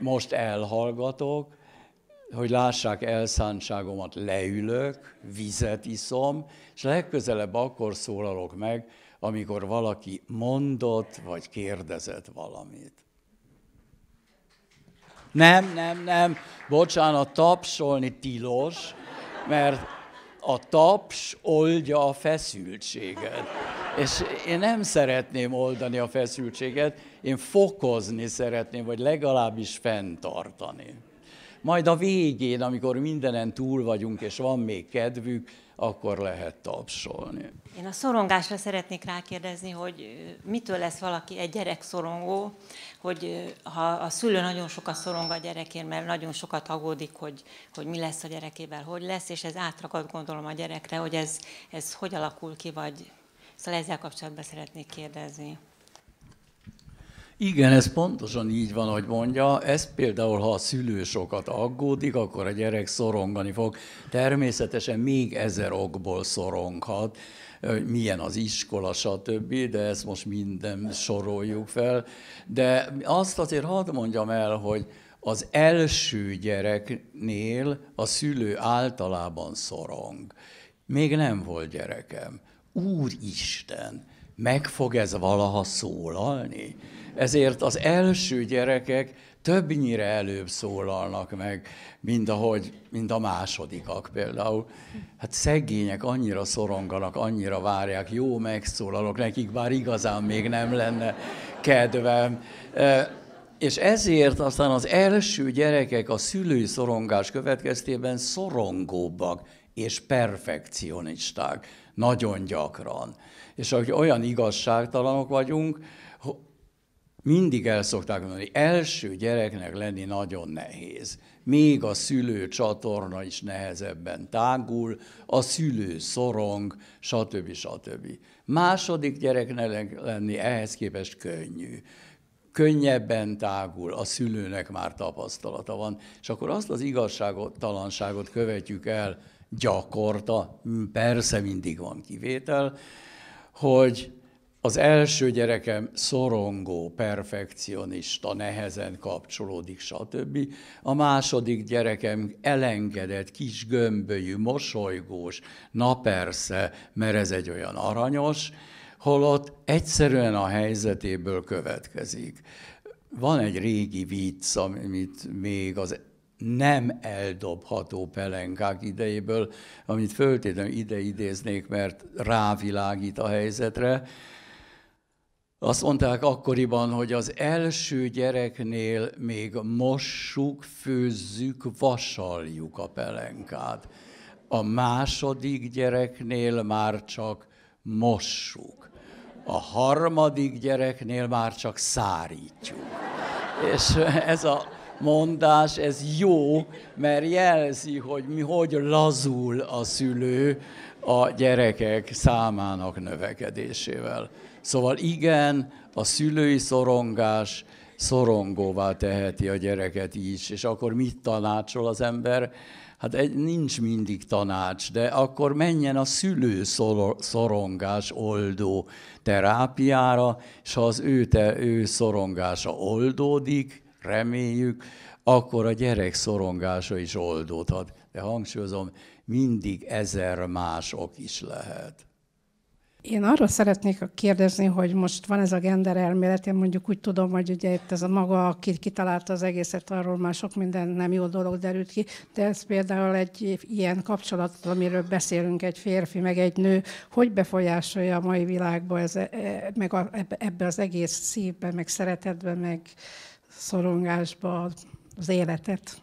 Most elhallgatok, hogy lássák elszántságomat, leülök, vizet iszom, és legközelebb akkor szólalok meg, amikor valaki mondott vagy kérdezett valamit. Nem, nem, nem. Bocsánat, tapsolni tilos, mert a taps oldja a feszültséget. És én nem szeretném oldani a feszültséget, én fokozni szeretném, vagy legalábbis fenntartani. Majd a végén, amikor mindenen túl vagyunk, és van még kedvük, akkor lehet tapsolni. Én a szorongásra szeretnék rákérdezni, hogy mitől lesz valaki egy gyerek szorongó, hogy ha a szülő nagyon sokat szorong a gyerekért, mert nagyon sokat aggódik, hogy, hogy mi lesz a gyerekével, hogy lesz, és ez átragad gondolom a gyerekre, hogy ez, ez hogy alakul ki, vagy Szóval ezzel kapcsolatban szeretnék kérdezni. Igen, ez pontosan így van, hogy mondja. Ez például, ha a szülő sokat aggódik, akkor a gyerek szorongani fog. Természetesen még ezer okból szoronghat, milyen az iskola, stb., de ezt most minden soroljuk fel. De azt azért hadd mondjam el, hogy az első gyereknél a szülő általában szorong. Még nem volt gyerekem. Úristen, meg fog ez valaha szólalni? ezért az első gyerekek többnyire előbb szólalnak meg, mint, ahogy, mint a másodikak például. Hát szegények annyira szoronganak, annyira várják, jó megszólalok, nekik bár igazán még nem lenne kedvem. És ezért aztán az első gyerekek a szülői szorongás következtében szorongóbbak és perfekcionisták, nagyon gyakran. És hogy olyan igazságtalanok vagyunk, mindig el szokták mondani, első gyereknek lenni nagyon nehéz. Még a szülő csatorna is nehezebben tágul, a szülő szorong, stb. stb. Második gyereknek lenni ehhez képest könnyű könnyebben tágul, a szülőnek már tapasztalata van, és akkor azt az talanságot követjük el gyakorta, persze mindig van kivétel, hogy az első gyerekem szorongó, perfekcionista, nehezen kapcsolódik, stb. A második gyerekem elengedett, kis gömbölyű, mosolygós, na persze, mert ez egy olyan aranyos, holott egyszerűen a helyzetéből következik. Van egy régi vicc, amit még az nem eldobható pelenkák idejéből, amit föltétlenül ide idéznék, mert rávilágít a helyzetre, azt mondták akkoriban, hogy az első gyereknél még mossuk, főzzük, vasaljuk a pelenkát. A második gyereknél már csak mossuk. A harmadik gyereknél már csak szárítjuk. És ez a mondás, ez jó, mert jelzi, hogy mi hogy lazul a szülő a gyerekek számának növekedésével. Szóval igen, a szülői szorongás szorongóvá teheti a gyereket is, és akkor mit tanácsol az ember? Hát egy, nincs mindig tanács, de akkor menjen a szülő szorongás oldó terápiára, és ha az ő, te, ő szorongása oldódik, reméljük, akkor a gyerek szorongása is oldódhat. De hangsúlyozom, mindig ezer más ok is lehet. Én arról szeretnék kérdezni, hogy most van ez a gender elmélet, én mondjuk úgy tudom, hogy ugye itt ez a maga, aki kitalálta az egészet, arról már sok minden nem jó dolog derült ki, de ez például egy ilyen kapcsolat, amiről beszélünk, egy férfi meg egy nő, hogy befolyásolja a mai világba, ez, e, meg a, ebbe az egész szívbe, meg szeretetbe, meg szorongásba az életet?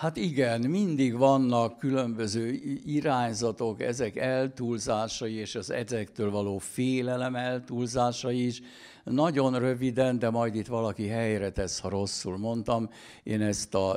Hát igen, mindig vannak különböző irányzatok, ezek eltúlzásai, és az ezektől való félelem eltúlzásai is. Nagyon röviden, de majd itt valaki helyre tesz, ha rosszul mondtam. Én ezt a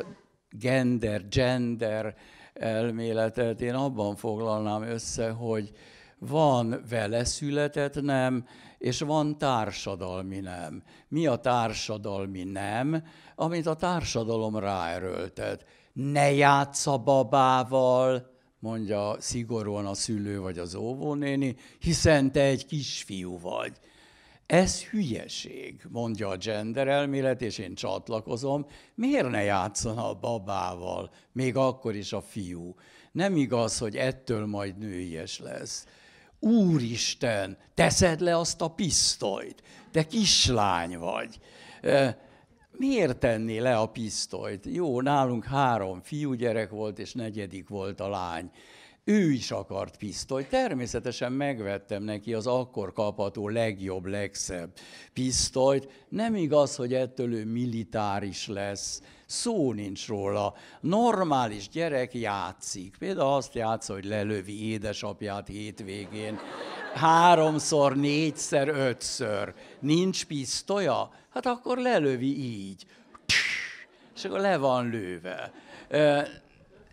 gender, gender elméletet, én abban foglalnám össze, hogy van vele született nem, és van társadalmi nem. Mi a társadalmi nem, amit a társadalom ráerőltet ne játsz a babával, mondja szigorúan a szülő vagy az óvónéni, hiszen te egy kisfiú vagy. Ez hülyeség, mondja a gender elmélet, és én csatlakozom. Miért ne játszon a babával, még akkor is a fiú? Nem igaz, hogy ettől majd nőies lesz. Úristen, teszed le azt a pisztolyt, te kislány vagy miért tenni le a pisztolyt? Jó, nálunk három fiúgyerek volt, és negyedik volt a lány. Ő is akart pisztolyt. Természetesen megvettem neki az akkor kapható legjobb, legszebb pisztolyt. Nem igaz, hogy ettől ő militáris lesz szó nincs róla. Normális gyerek játszik. Például azt játsz, hogy lelövi édesapját hétvégén. Háromszor, négyszer, ötször. Nincs pisztolya? Hát akkor lelövi így. És akkor le van lőve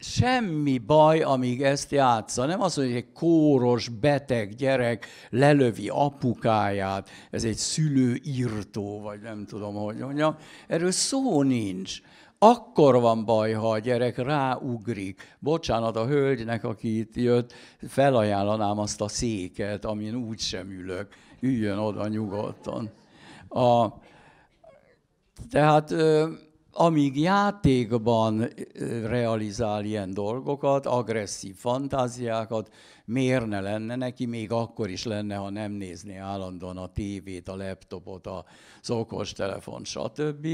semmi baj, amíg ezt játsza. Nem az, hogy egy kóros, beteg gyerek lelövi apukáját, ez egy szülő írtó, vagy nem tudom, hogy mondjam. Erről szó nincs akkor van baj, ha a gyerek ráugrik. Bocsánat a hölgynek, aki itt jött, felajánlanám azt a széket, amin úgy sem ülök. Üljön oda nyugodtan. A, tehát amíg játékban realizál ilyen dolgokat, agresszív fantáziákat, miért ne lenne neki, még akkor is lenne, ha nem nézné állandóan a tévét, a laptopot, a okostelefont, stb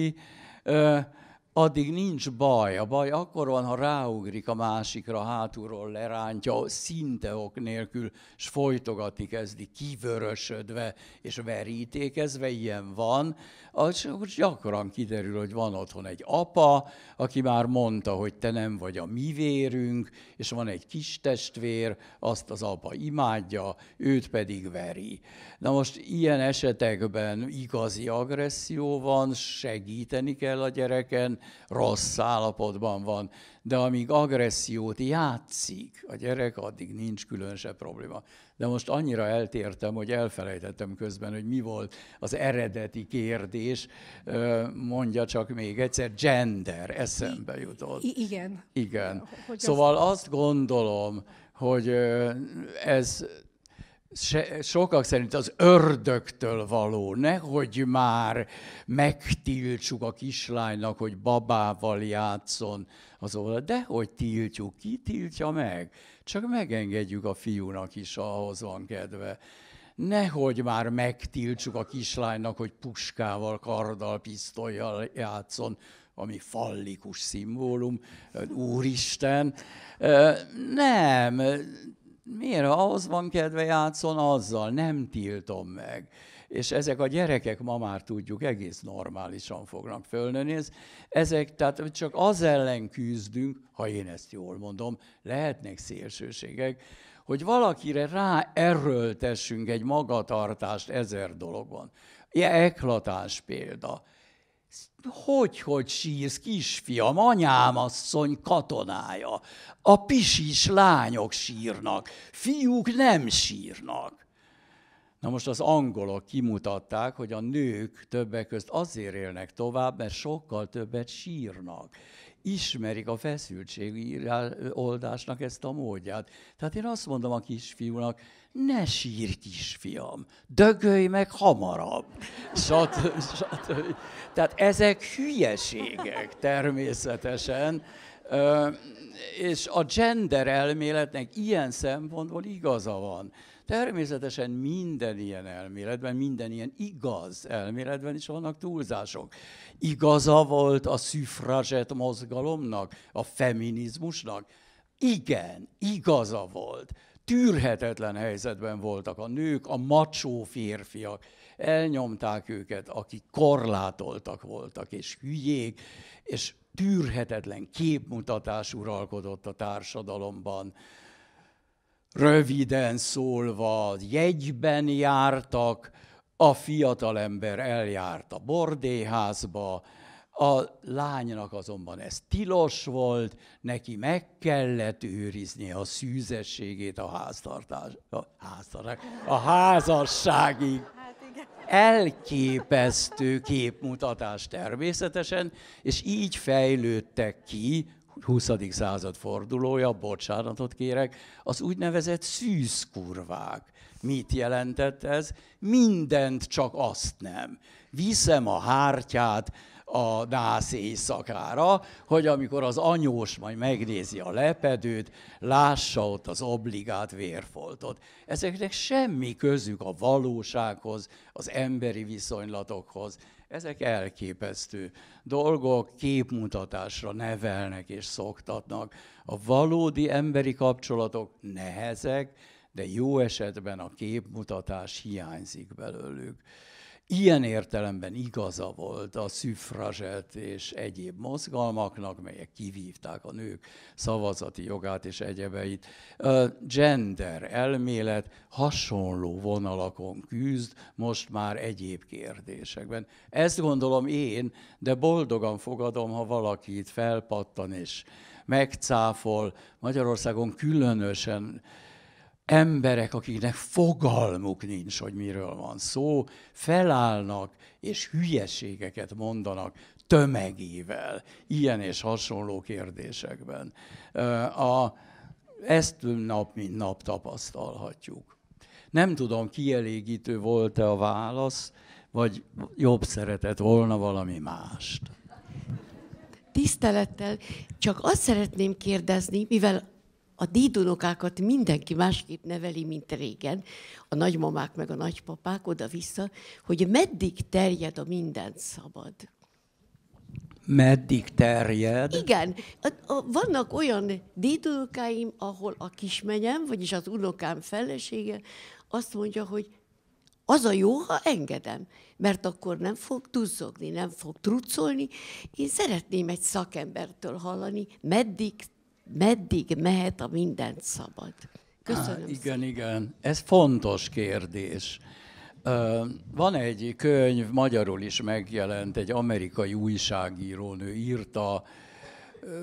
addig nincs baj. A baj akkor van, ha ráugrik a másikra, hátulról lerántja, szinte ok nélkül, és folytogatni kezdi, kivörösödve és verítékezve, ilyen van. És akkor gyakran kiderül, hogy van otthon egy apa, aki már mondta, hogy te nem vagy a mi vérünk, és van egy kis testvér, azt az apa imádja, őt pedig veri. Na most ilyen esetekben igazi agresszió van, segíteni kell a gyereken, rossz állapotban van, de amíg agressziót játszik a gyerek, addig nincs különösebb probléma. De most annyira eltértem, hogy elfelejtettem közben, hogy mi volt az eredeti kérdés. Mondja csak még egyszer, gender eszembe jutott. I- igen. Igen. Hogy szóval az... azt gondolom, hogy ez se, sokak szerint az ördögtől való, nehogy már megtiltsuk a kislánynak, hogy babával játszon az oldal. De hogy tiltjuk, ki tiltja meg? Csak megengedjük a fiúnak is, ahhoz van kedve. Nehogy már megtiltsuk a kislánynak, hogy puskával, karddal, pisztolyjal játszon, ami fallikus szimbólum, Úristen. Nem, miért, ha ahhoz van kedve, játszon azzal, nem tiltom meg. És ezek a gyerekek ma már tudjuk, egész normálisan fognak fölnőni. Ez, ezek, tehát csak az ellen küzdünk, ha én ezt jól mondom, lehetnek szélsőségek, hogy valakire rá erőltessünk egy magatartást ezer dologban. Ilyen eklatás példa hogy, hogy sírsz, kisfiam, anyám asszony katonája. A pisis lányok sírnak, fiúk nem sírnak. Na most az angolok kimutatták, hogy a nők többek közt azért élnek tovább, mert sokkal többet sírnak. Ismerik a feszültségi oldásnak ezt a módját. Tehát én azt mondom a kisfiúnak, ne sírj kisfiam, dögölj meg hamarabb, stb. stb. Tehát ezek hülyeségek természetesen, és a gender elméletnek ilyen szempontból igaza van. Természetesen minden ilyen elméletben, minden ilyen igaz elméletben is vannak túlzások. Igaza volt a szüfrazset mozgalomnak, a feminizmusnak? Igen, igaza volt tűrhetetlen helyzetben voltak a nők, a macsó férfiak. Elnyomták őket, akik korlátoltak voltak, és hülyék, és tűrhetetlen képmutatás uralkodott a társadalomban. Röviden szólva, jegyben jártak, a fiatalember eljárt a bordéházba, a lánynak azonban ez tilos volt, neki meg kellett őrizni a szűzességét a háztartás, a, háztartás, a házasságig. Hát elképesztő képmutatás természetesen, és így fejlődtek ki 20. század fordulója, bocsánatot kérek, az úgynevezett szűzkurvák. Mit jelentett ez? Mindent, csak azt nem. Viszem a hártyát, a nász éjszakára, hogy amikor az anyós majd megnézi a lepedőt, lássa ott az obligát vérfoltot. Ezeknek semmi közük a valósághoz, az emberi viszonylatokhoz. Ezek elképesztő dolgok, képmutatásra nevelnek és szoktatnak. A valódi emberi kapcsolatok nehezek, de jó esetben a képmutatás hiányzik belőlük. Ilyen értelemben igaza volt a szüffrazselt és egyéb mozgalmaknak, melyek kivívták a nők szavazati jogát és egyebeit. Gender elmélet hasonló vonalakon küzd most már egyéb kérdésekben. Ezt gondolom én, de boldogan fogadom, ha valakit felpattan és megcáfol. Magyarországon különösen emberek, akiknek fogalmuk nincs, hogy miről van szó, felállnak és hülyeségeket mondanak tömegével, ilyen és hasonló kérdésekben. A, ezt nap mint nap tapasztalhatjuk. Nem tudom, kielégítő volt-e a válasz, vagy jobb szeretett volna valami mást. Tisztelettel, csak azt szeretném kérdezni, mivel a dédunokákat mindenki másképp neveli, mint régen, a nagymamák meg a nagypapák oda-vissza, hogy meddig terjed a minden szabad. Meddig terjed? Igen. A, a, vannak olyan dédunokáim, ahol a kismenyem, vagyis az unokám felesége azt mondja, hogy az a jó, ha engedem, mert akkor nem fog duzzogni, nem fog trucolni. Én szeretném egy szakembertől hallani, meddig meddig mehet a mindent szabad? Köszönöm. Há, igen, igen. Ez fontos kérdés. Van egy könyv, magyarul is megjelent, egy amerikai újságírónő írta,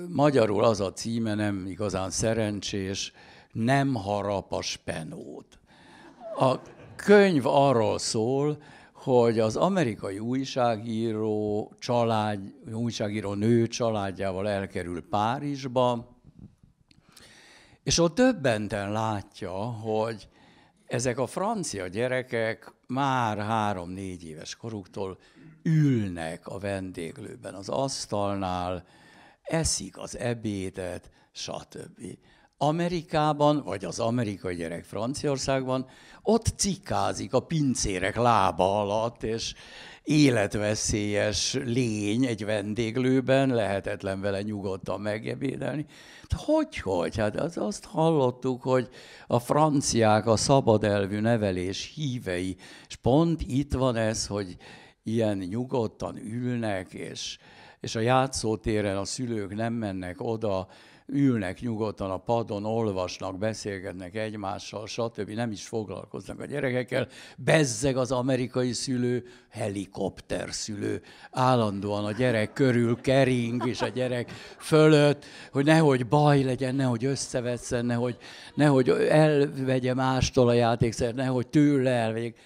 magyarul az a címe nem igazán szerencsés, nem harap a spenót. A könyv arról szól, hogy az amerikai újságíró család, újságíró nő családjával elkerül Párizsba, és ott döbbenten látja, hogy ezek a francia gyerekek már három-négy éves koruktól ülnek a vendéglőben, az asztalnál, eszik az ebédet, stb. Amerikában, vagy az amerikai gyerek Franciaországban, ott cikázik a pincérek lába alatt, és életveszélyes lény egy vendéglőben, lehetetlen vele nyugodtan megébédelni. Hogy, hogy? Hát az, azt hallottuk, hogy a franciák a szabad elvű nevelés hívei, és pont itt van ez, hogy ilyen nyugodtan ülnek, és, és a játszótéren a szülők nem mennek oda, ülnek nyugodtan a padon, olvasnak, beszélgetnek egymással, stb. Nem is foglalkoznak a gyerekekkel. Bezzeg az amerikai szülő, helikopter szülő. Állandóan a gyerek körül kering, és a gyerek fölött, hogy nehogy baj legyen, nehogy összevetszen, nehogy, nehogy elvegye mástól a játékszer, nehogy tőle elvegyék.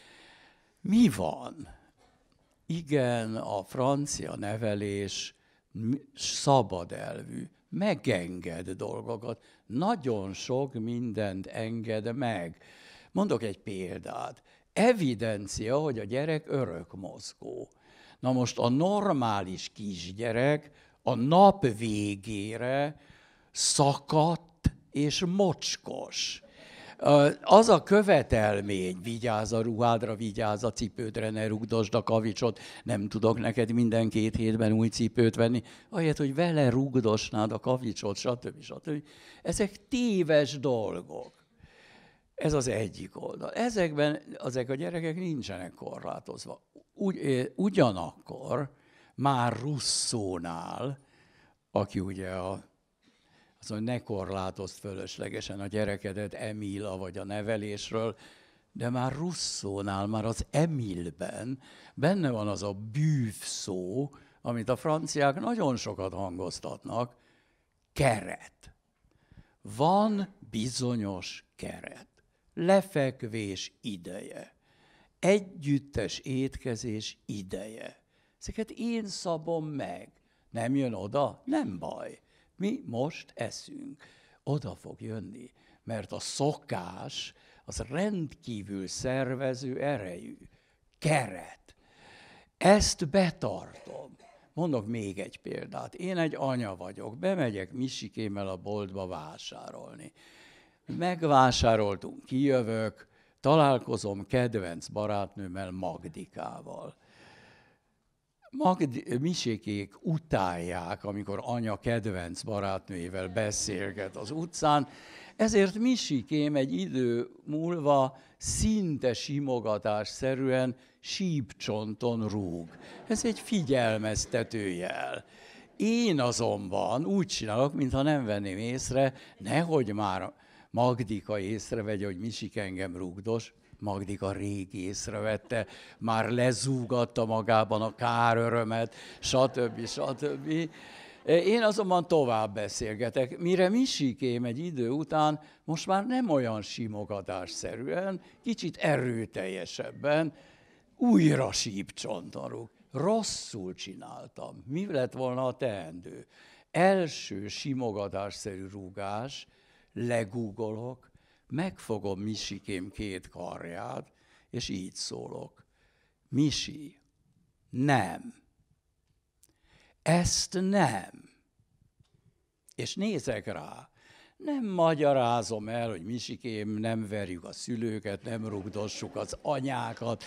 Mi van? Igen, a francia nevelés szabad elvű megenged dolgokat. Nagyon sok mindent enged meg. Mondok egy példát. Evidencia, hogy a gyerek örök mozgó. Na most a normális kisgyerek a nap végére szakadt és mocskos. Az a követelmény, vigyázz a ruhádra, vigyázz a cipődre, ne rugdosd a kavicsot, nem tudok neked minden két hétben új cipőt venni, ahelyett, hogy vele rugdosnád a kavicsot, stb. stb. Ezek téves dolgok. Ez az egyik oldal. Ezekben ezek a gyerekek nincsenek korlátozva. Ugy, ugyanakkor már Russzónál, aki ugye a azt mondja, ne korlátozz fölöslegesen a gyerekedet Emila vagy a nevelésről, de már Russzónál, már az Emilben benne van az a bűv szó, amit a franciák nagyon sokat hangoztatnak, keret. Van bizonyos keret, lefekvés ideje, együttes étkezés ideje. Ezeket én szabom meg. Nem jön oda? Nem baj. Mi most eszünk. Oda fog jönni, mert a szokás az rendkívül szervező erejű, keret. Ezt betartom. Mondok még egy példát. Én egy anya vagyok, bemegyek Misikémmel a boltba vásárolni. Megvásároltunk, kijövök, találkozom kedvenc barátnőmmel, Magdikával. Magd, eh, misékék utálják, amikor anya kedvenc barátnőjével beszélget az utcán, ezért misikém egy idő múlva szinte simogatás szerűen sípcsonton rúg. Ez egy jel. Én azonban úgy csinálok, mintha nem venném észre, nehogy már Magdika észrevegye, hogy Misik engem rúgdos, a rég észrevette, már lezúgatta magában a kár örömet, stb. stb. Én azonban tovább beszélgetek, mire Misikém egy idő után most már nem olyan simogatásszerűen, kicsit erőteljesebben újra sípcsontaruk. Rosszul csináltam. Mi lett volna a teendő? Első simogatásszerű rúgás, legúgolok, megfogom Misikém két karját, és így szólok. Misi, nem. Ezt nem. És nézek rá. Nem magyarázom el, hogy Misikém, nem verjük a szülőket, nem rugdossuk az anyákat.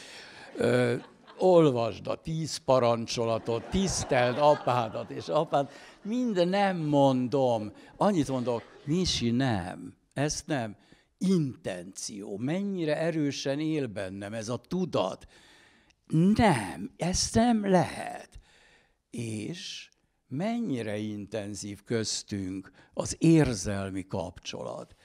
Ö, olvasd a tíz parancsolatot, tiszteld apádat és apád. Mind nem mondom. Annyit mondok, Misi, nem. Ezt nem intenció, mennyire erősen él bennem ez a tudat. Nem, ezt nem lehet. És mennyire intenzív köztünk az érzelmi kapcsolat.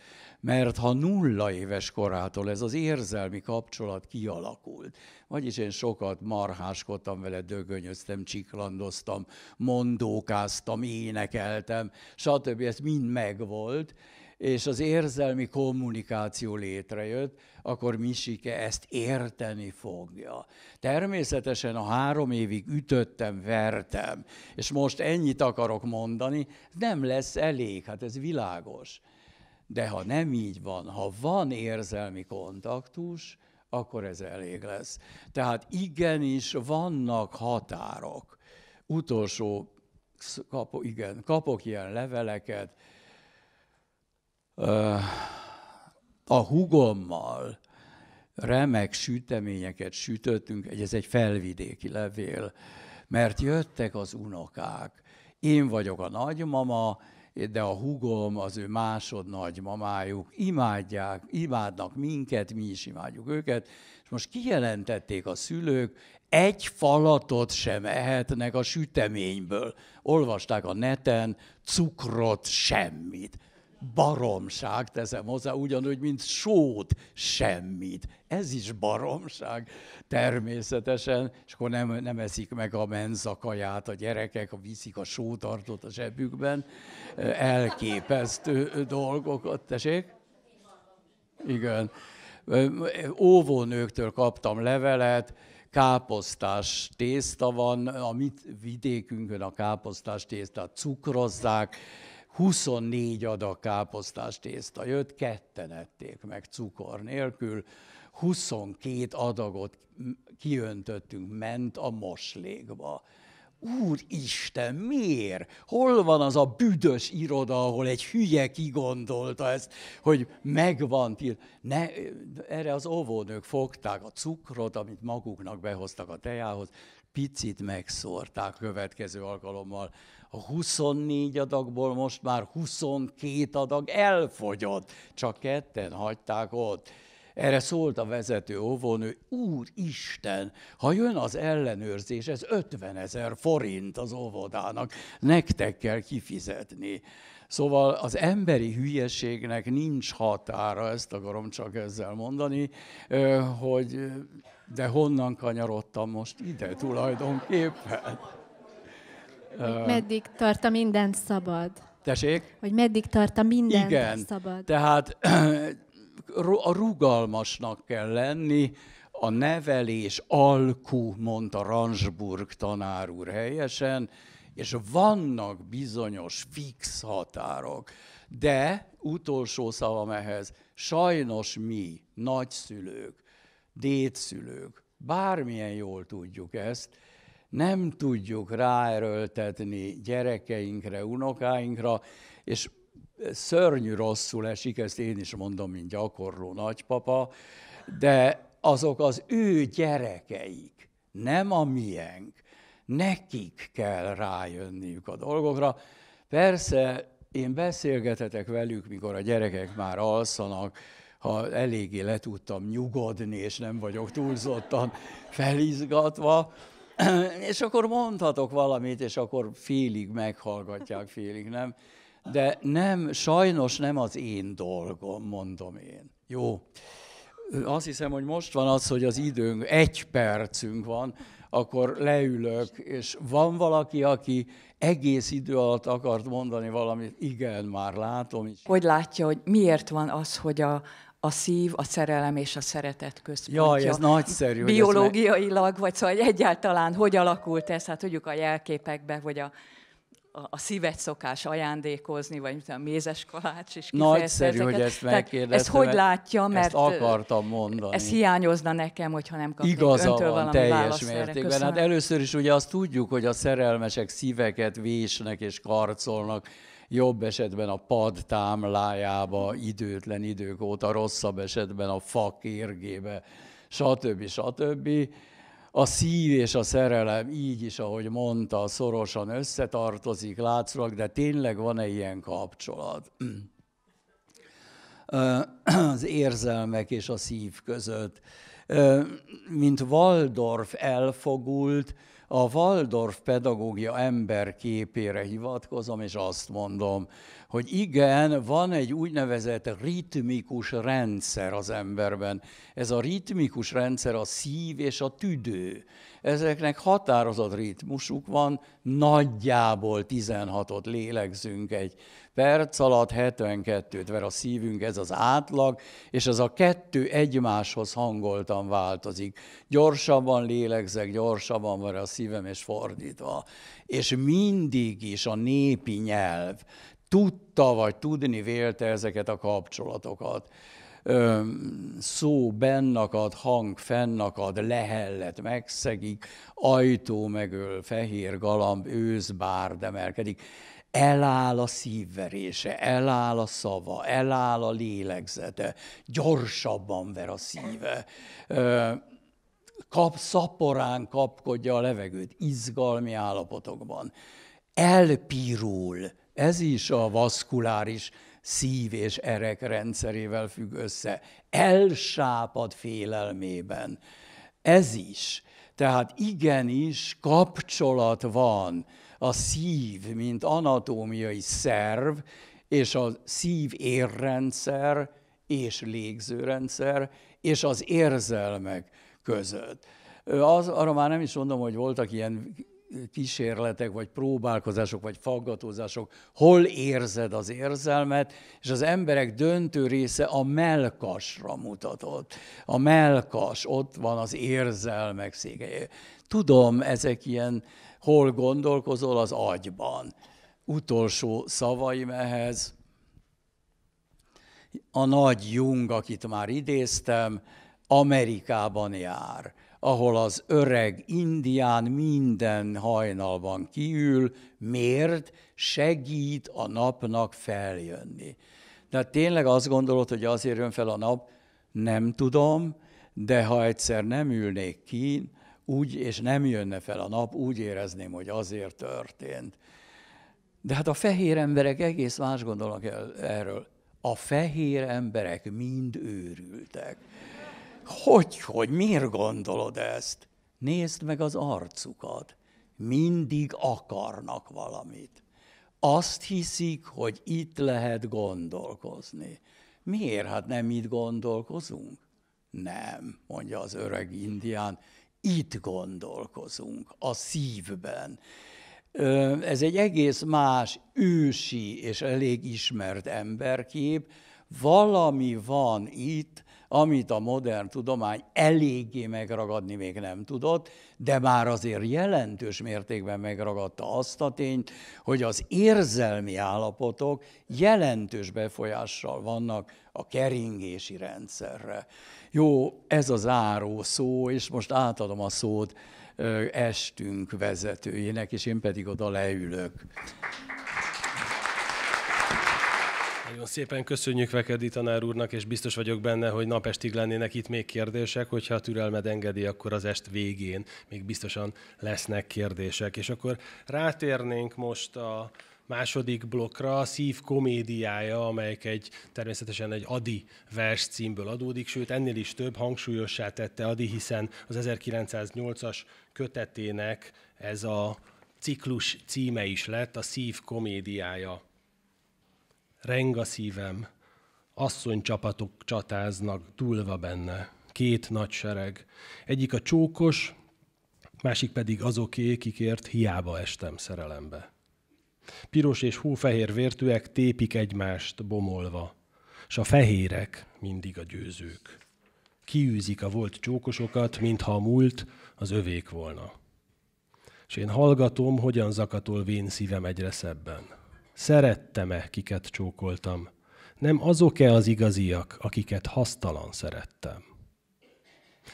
Mert ha nulla éves korától ez az érzelmi kapcsolat kialakult, vagyis én sokat marháskodtam vele, dögönyöztem, csiklandoztam, mondókáztam, énekeltem, stb. ez mind megvolt, és az érzelmi kommunikáció létrejött, akkor Misike ezt érteni fogja. Természetesen a három évig ütöttem, vertem, és most ennyit akarok mondani, nem lesz elég, hát ez világos. De ha nem így van, ha van érzelmi kontaktus, akkor ez elég lesz. Tehát igenis vannak határok. Utolsó, kapok, igen, kapok ilyen leveleket, a hugommal remek süteményeket sütöttünk, egy ez egy felvidéki levél, mert jöttek az unokák. Én vagyok a nagymama, de a hugom, az ő másod nagymamájuk, imádják, imádnak minket, mi is imádjuk őket, és most kijelentették a szülők, egy falatot sem ehetnek a süteményből. Olvasták a neten, cukrot, semmit baromság, teszem hozzá, ugyanúgy, mint sót, semmit. Ez is baromság, természetesen, és akkor nem, nem eszik meg a menzakaját a gyerekek, a viszik a sótartót a zsebükben, elképesztő dolgokat, tessék? Igen. Óvónőktől kaptam levelet, káposztás tészta van, a mit vidékünkön a káposztás tészta cukrozzák, 24 adag káposztás tészta jött, ketten ették meg cukor nélkül, 22 adagot kiöntöttünk, ment a moslékba. Úristen, miért? Hol van az a büdös iroda, ahol egy hülye kigondolta ezt, hogy megvan tilt? Ne, erre az óvónők fogták a cukrot, amit maguknak behoztak a teához, picit megszórták következő alkalommal, a 24 adagból most már 22 adag elfogyott, csak ketten hagyták ott. Erre szólt a vezető óvónő, Isten, ha jön az ellenőrzés, ez 50 ezer forint az óvodának, nektek kell kifizetni. Szóval az emberi hülyeségnek nincs határa, ezt akarom csak ezzel mondani, hogy de honnan kanyarodtam most ide tulajdonképpen. Hogy meddig tart a minden szabad? Tessék? Hogy meddig tart a minden Igen, szabad? tehát a rugalmasnak kell lenni, a nevelés alkú, mondta Ransburg tanár úr helyesen, és vannak bizonyos fix határok. De utolsó szavam ehhez, sajnos mi, nagyszülők, dédszülők, bármilyen jól tudjuk ezt, nem tudjuk ráerőltetni gyerekeinkre, unokáinkra, és szörnyű rosszul esik, ezt én is mondom, mint gyakorló nagypapa, de azok az ő gyerekeik, nem a miénk, nekik kell rájönniük a dolgokra. Persze én beszélgetetek velük, mikor a gyerekek már alszanak, ha eléggé le tudtam nyugodni, és nem vagyok túlzottan felizgatva, és akkor mondhatok valamit, és akkor félig meghallgatják, félig nem. De nem, sajnos nem az én dolgom, mondom én. Jó. Azt hiszem, hogy most van az, hogy az időnk, egy percünk van, akkor leülök, és van valaki, aki egész idő alatt akart mondani valamit, igen, már látom. Hogy látja, hogy miért van az, hogy a a szív, a szerelem és a szeretet központja. Jaj, ez nagyszerű. Biológiailag, vagy szóval egyáltalán hogy alakult ez? Hát tudjuk a jelképekbe, hogy a, a, a szívet szokás ajándékozni, vagy a mézes kalács is Nagyszerű, ezeket. hogy ezt megkérdeztem. Ezt hogy látja, mert ezt akartam mondani. Ez hiányozna nekem, hogyha nem kapnék Igaza öntől van, valami teljes mértékben. Hát először is ugye azt tudjuk, hogy a szerelmesek szíveket vésnek és karcolnak, jobb esetben a pad támlájába időtlen idők óta, rosszabb esetben a fa kérgébe, stb. stb. A szív és a szerelem így is, ahogy mondta, szorosan összetartozik látszólag, de tényleg van-e ilyen kapcsolat? Az érzelmek és a szív között. Mint Waldorf elfogult, a Waldorf pedagógia emberképére hivatkozom, és azt mondom, hogy igen, van egy úgynevezett ritmikus rendszer az emberben. Ez a ritmikus rendszer a szív és a tüdő ezeknek határozott ritmusuk van, nagyjából 16-ot lélegzünk egy perc alatt, 72-t ver a szívünk, ez az átlag, és ez a kettő egymáshoz hangoltan változik. Gyorsabban lélegzek, gyorsabban ver a szívem, és fordítva. És mindig is a népi nyelv tudta vagy tudni vélte ezeket a kapcsolatokat ö, szó bennakad, hang fennakad, lehellet megszegik, ajtó megöl, fehér galamb, ősz bárd emelkedik. Eláll a szívverése, eláll a szava, eláll a lélegzete, gyorsabban ver a szíve. Ö, kap, szaporán kapkodja a levegőt, izgalmi állapotokban. Elpirul, ez is a vaszkuláris szív- és rendszerével függ össze. Elsápad félelmében. Ez is. Tehát igenis kapcsolat van a szív, mint anatómiai szerv, és a szív érrendszer és légzőrendszer, és az érzelmek között. Az, arra már nem is mondom, hogy voltak ilyen kísérletek, vagy próbálkozások, vagy faggatózások, hol érzed az érzelmet, és az emberek döntő része a melkasra mutatott. A melkas, ott van az érzelmek szége Tudom, ezek ilyen, hol gondolkozol az agyban. Utolsó szavaim ehhez, a nagy Jung, akit már idéztem, Amerikában jár ahol az öreg indián minden hajnalban kiül, miért segít a napnak feljönni. De hát tényleg azt gondolod, hogy azért jön fel a nap? Nem tudom, de ha egyszer nem ülnék ki, úgy, és nem jönne fel a nap, úgy érezném, hogy azért történt. De hát a fehér emberek egész más gondolnak el, erről. A fehér emberek mind őrültek. Hogy, hogy, miért gondolod ezt? Nézd meg az arcukat. Mindig akarnak valamit. Azt hiszik, hogy itt lehet gondolkozni. Miért? Hát nem itt gondolkozunk? Nem, mondja az öreg indián, itt gondolkozunk, a szívben. Ez egy egész más, ősi és elég ismert emberkép. Valami van itt, amit a modern tudomány eléggé megragadni még nem tudott, de már azért jelentős mértékben megragadta azt a tényt, hogy az érzelmi állapotok jelentős befolyással vannak a keringési rendszerre. Jó, ez az záró szó, és most átadom a szót estünk vezetőjének, és én pedig oda leülök. Nagyon szépen köszönjük Vekedi tanár úrnak, és biztos vagyok benne, hogy napestig lennének itt még kérdések, hogyha a türelmed engedi, akkor az est végén még biztosan lesznek kérdések. És akkor rátérnénk most a második blokkra, a Szív komédiája, amelyik egy természetesen egy Adi vers címből adódik, sőt ennél is több hangsúlyossá tette Adi, hiszen az 1908-as kötetének ez a ciklus címe is lett, a Szív komédiája. Reng a szívem, asszonycsapatok csapatok csatáznak, túlva benne. Két nagy sereg. Egyik a csókos, másik pedig azoké, kikért hiába estem szerelembe. Piros és hófehér vértűek tépik egymást bomolva, s a fehérek mindig a győzők. Kiűzik a volt csókosokat, mintha a múlt az övék volna. És én hallgatom, hogyan zakatol vén szívem egyre szebben. Szerettem-e, kiket csókoltam? Nem azok-e az igaziak, akiket hasztalan szerettem?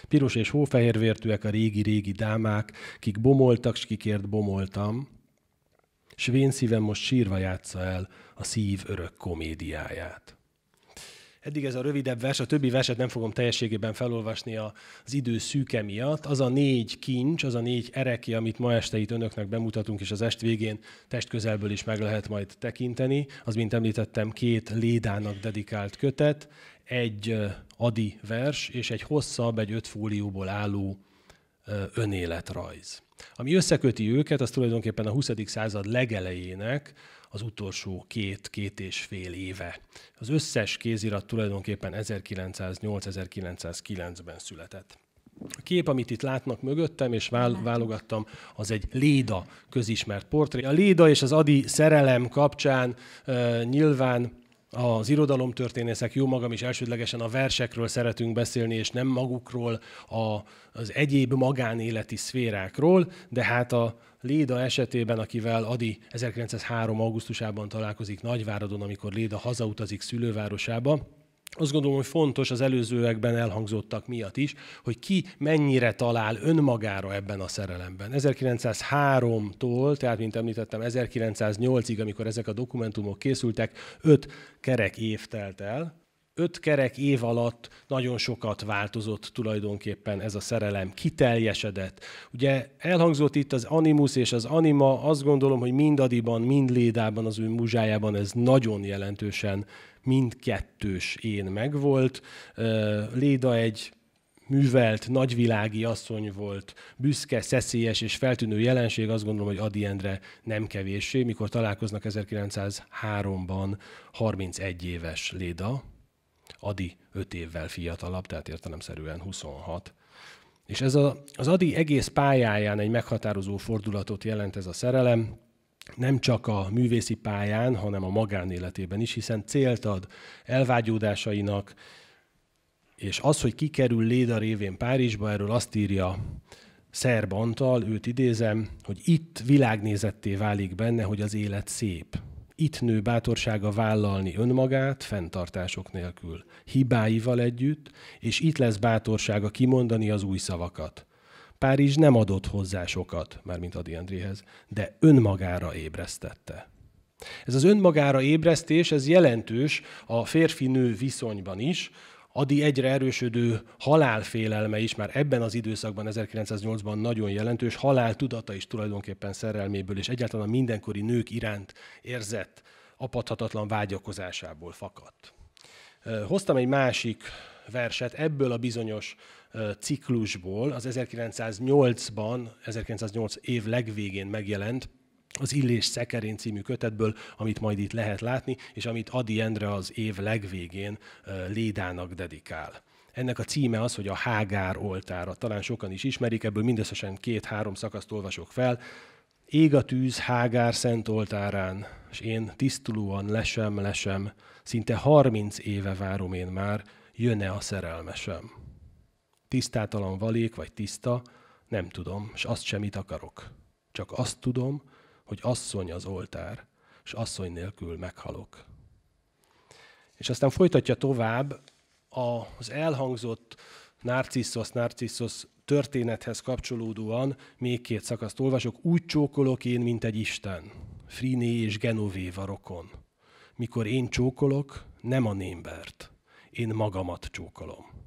Piros és hófehérvértűek a régi-régi dámák, kik bomoltak, s kikért bomoltam. S vén szívem most sírva játsza el a szív örök komédiáját. Eddig ez a rövidebb vers, a többi verset nem fogom teljességében felolvasni az idő szűke miatt. Az a négy kincs, az a négy ereki, amit ma este itt önöknek bemutatunk, és az est végén testközelből is meg lehet majd tekinteni. Az, mint említettem, két Lédának dedikált kötet, egy Adi vers, és egy hosszabb, egy öt fólióból álló önéletrajz. Ami összeköti őket, az tulajdonképpen a 20. század legelejének az utolsó két-két és fél éve. Az összes kézirat tulajdonképpen 1908-1909-ben született. A kép, amit itt látnak mögöttem, és vál- válogattam, az egy Léda közismert portré. A Léda és az Adi szerelem kapcsán uh, nyilván az irodalomtörténészek, jó magam is elsődlegesen a versekről szeretünk beszélni, és nem magukról, a, az egyéb magánéleti szférákról, de hát a Léda esetében, akivel Adi 1903. augusztusában találkozik Nagyváradon, amikor Léda hazautazik szülővárosába, azt gondolom, hogy fontos az előzőekben elhangzottak miatt is, hogy ki mennyire talál önmagára ebben a szerelemben. 1903-tól, tehát mint említettem, 1908-ig, amikor ezek a dokumentumok készültek, öt kerek év telt el, öt kerek év alatt nagyon sokat változott tulajdonképpen ez a szerelem, kiteljesedett. Ugye elhangzott itt az animus és az anima, azt gondolom, hogy mind Adiban, mind Lédában, az ő muzsájában ez nagyon jelentősen mindkettős én megvolt. Léda egy művelt, nagyvilági asszony volt, büszke, szeszélyes és feltűnő jelenség, azt gondolom, hogy Adi Endre nem kevéssé, mikor találkoznak 1903-ban 31 éves Léda, Adi 5 évvel fiatalabb, tehát értelemszerűen 26. És ez a, az Adi egész pályáján egy meghatározó fordulatot jelent ez a szerelem, nem csak a művészi pályán, hanem a magánéletében is, hiszen célt ad elvágyódásainak, és az, hogy kikerül Léda révén Párizsba, erről azt írja Szerb Antal, őt idézem, hogy itt világnézetté válik benne, hogy az élet szép. Itt nő bátorsága vállalni önmagát fenntartások nélkül, hibáival együtt, és itt lesz bátorsága kimondani az új szavakat. Párizs nem adott hozzá sokat, mármint Adi Andréhez, de önmagára ébresztette. Ez az önmagára ébresztés, ez jelentős a férfi-nő viszonyban is, Adi egyre erősödő halálfélelme is már ebben az időszakban, 1908-ban nagyon jelentős, halál tudata is tulajdonképpen szerelméből, és egyáltalán a mindenkori nők iránt érzett apadhatatlan vágyakozásából fakadt. Hoztam egy másik verset ebből a bizonyos ciklusból az 1908-ban, 1908 év legvégén megjelent az Illés Szekerén című kötetből, amit majd itt lehet látni, és amit Adi Endre az év legvégén Lédának dedikál. Ennek a címe az, hogy a Hágár oltára. Talán sokan is ismerik, ebből mindösszesen két-három szakaszt olvasok fel. Ég a tűz Hágár szent oltárán, és én tisztulóan lesem, lesem, szinte harminc éve várom én már, jön-e a szerelmesem tisztátalan valék vagy tiszta, nem tudom, és azt semmit akarok. Csak azt tudom, hogy asszony az oltár, és asszony nélkül meghalok. És aztán folytatja tovább az elhangzott Narcissos, Narcissos történethez kapcsolódóan még két szakaszt olvasok. Úgy csókolok én, mint egy Isten. Friné és Genovéva rokon. Mikor én csókolok, nem a némbert. Én magamat csókolom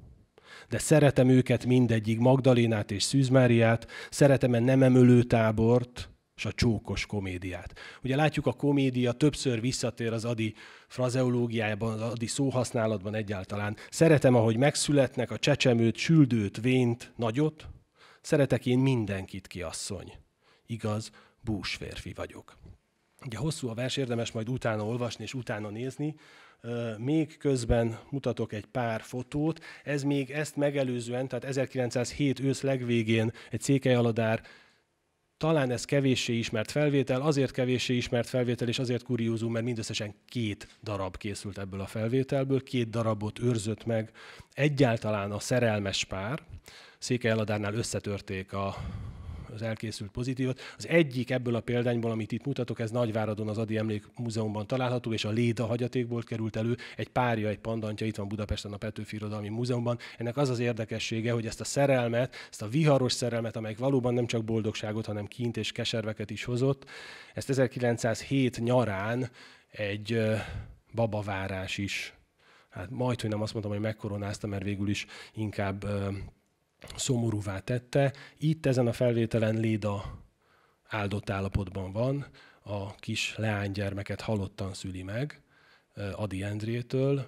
de szeretem őket mindegyik, Magdalénát és Szűzmáriát, szeretem a nem emelő tábort, és a csókos komédiát. Ugye látjuk, a komédia többször visszatér az Adi frazeológiájában, az Adi szóhasználatban egyáltalán. Szeretem, ahogy megszületnek a csecsemőt, süldőt, vént, nagyot. Szeretek én mindenkit, kiasszony. Igaz, bús férfi vagyok. Ugye hosszú a vers, érdemes majd utána olvasni és utána nézni még közben mutatok egy pár fotót. Ez még ezt megelőzően, tehát 1907 ősz legvégén egy székelyaladár, talán ez kevéssé ismert felvétel, azért kevéssé ismert felvétel, és azért kuriózum, mert mindösszesen két darab készült ebből a felvételből, két darabot őrzött meg egyáltalán a szerelmes pár. Székely Eladárnál összetörték a az elkészült pozitívat. Az egyik ebből a példányból, amit itt mutatok, ez Nagyváradon az Adi Emlék Múzeumban található, és a Léda hagyatékból került elő. Egy párja, egy pandantja itt van Budapesten a Petőfi Irodalmi Múzeumban. Ennek az az érdekessége, hogy ezt a szerelmet, ezt a viharos szerelmet, amelyik valóban nem csak boldogságot, hanem kint és keserveket is hozott, ezt 1907 nyarán egy babavárás is hát majd, hogy nem azt mondtam, hogy megkoronázta, mert végül is inkább szomorúvá tette. Itt ezen a felvételen Léda áldott állapotban van, a kis leánygyermeket halottan szüli meg Adi Endrétől.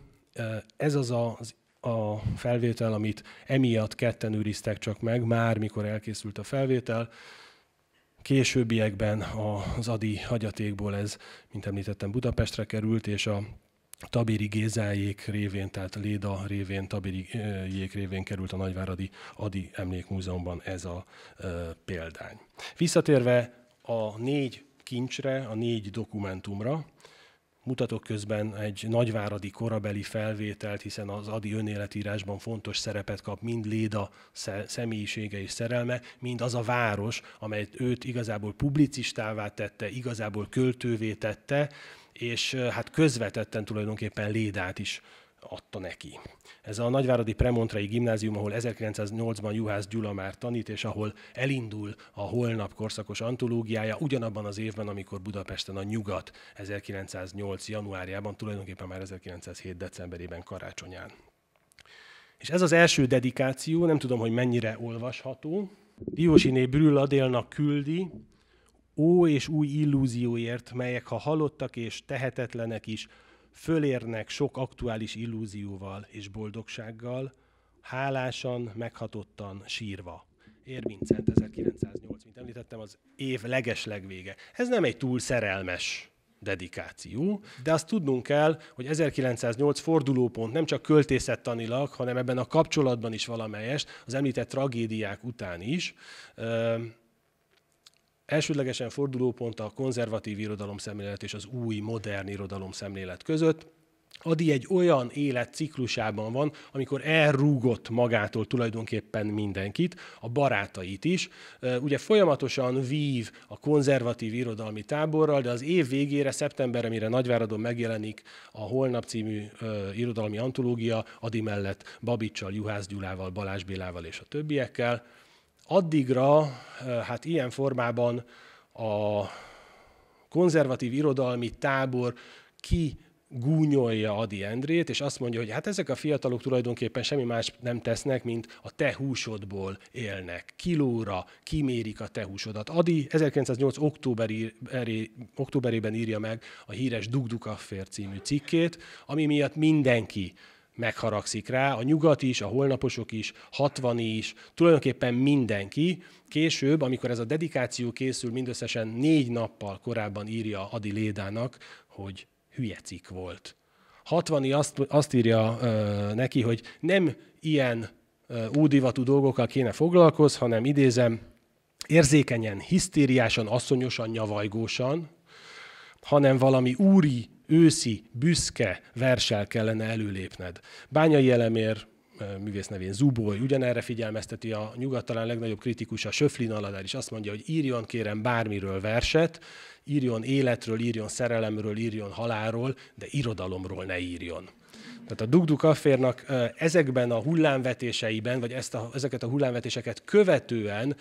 Ez az a, a felvétel, amit emiatt ketten őriztek csak meg, már mikor elkészült a felvétel. Későbbiekben az Adi hagyatékból ez, mint említettem, Budapestre került, és a Tabiri Gézájék révén, tehát Léda révén, Jék révén került a Nagyváradi Adi Emlékmúzeumban ez a e, példány. Visszatérve a négy kincsre, a négy dokumentumra, mutatok közben egy nagyváradi korabeli felvételt, hiszen az Adi önéletírásban fontos szerepet kap mind Léda személyisége és szerelme, mind az a város, amelyet őt igazából publicistává tette, igazából költővé tette, és hát közvetetten tulajdonképpen Lédát is adta neki. Ez a Nagyváradi Premontrai Gimnázium, ahol 1908-ban Juhász Gyula már tanít, és ahol elindul a holnap korszakos antológiája, ugyanabban az évben, amikor Budapesten a Nyugat 1908. januárjában, tulajdonképpen már 1907. decemberében karácsonyán. És ez az első dedikáció, nem tudom, hogy mennyire olvasható. Diósiné Brüll Adélnak küldi, ó és új illúzióért, melyek ha halottak és tehetetlenek is, fölérnek sok aktuális illúzióval és boldogsággal, hálásan, meghatottan, sírva. Érvincent 1908, mint említettem, az év legeslegvége. Ez nem egy túl szerelmes dedikáció, de azt tudnunk kell, hogy 1908 fordulópont nem csak költészettanilag, hanem ebben a kapcsolatban is valamelyest, az említett tragédiák után is. Ö- Elsődlegesen fordulópont a konzervatív irodalom szemlélet és az új, modern irodalom szemlélet között. Adi egy olyan élet ciklusában van, amikor elrúgott magától tulajdonképpen mindenkit, a barátait is. Ugye folyamatosan vív a konzervatív irodalmi táborral, de az év végére, szeptemberre, mire Nagyváradon megjelenik a Holnap című ö, irodalmi antológia, Adi mellett Babicsal, Juhász Gyulával, Balázs Bélával és a többiekkel, addigra hát ilyen formában a konzervatív irodalmi tábor ki gúnyolja Adi Endrét, és azt mondja, hogy hát ezek a fiatalok tulajdonképpen semmi más nem tesznek, mint a te húsodból élnek. Kilóra kimérik a te húsodat. Adi 1908. Októberi, eré, októberében írja meg a híres Dugdukaffer című cikkét, ami miatt mindenki megharagszik rá, a nyugat is, a holnaposok is, 60 is, tulajdonképpen mindenki. Később, amikor ez a dedikáció készül, mindösszesen négy nappal korábban írja Adi Lédának, hogy hülyecik volt. 60 azt, azt írja ö, neki, hogy nem ilyen údivatú dolgokkal kéne foglalkoz, hanem idézem, érzékenyen, hisztériásan, asszonyosan, nyavajgósan, hanem valami úri őszi, büszke versel kellene előlépned. Bányai elemér művész nevén Zuboly, ugyanerre figyelmezteti a nyugat talán legnagyobb kritikusa, Söflin Aladár is azt mondja, hogy írjon kérem bármiről verset, írjon életről, írjon szerelemről, írjon halálról, de irodalomról ne írjon. Tehát a Dugduk Afférnak ezekben a hullámvetéseiben, vagy ezt a, ezeket a hullámvetéseket követően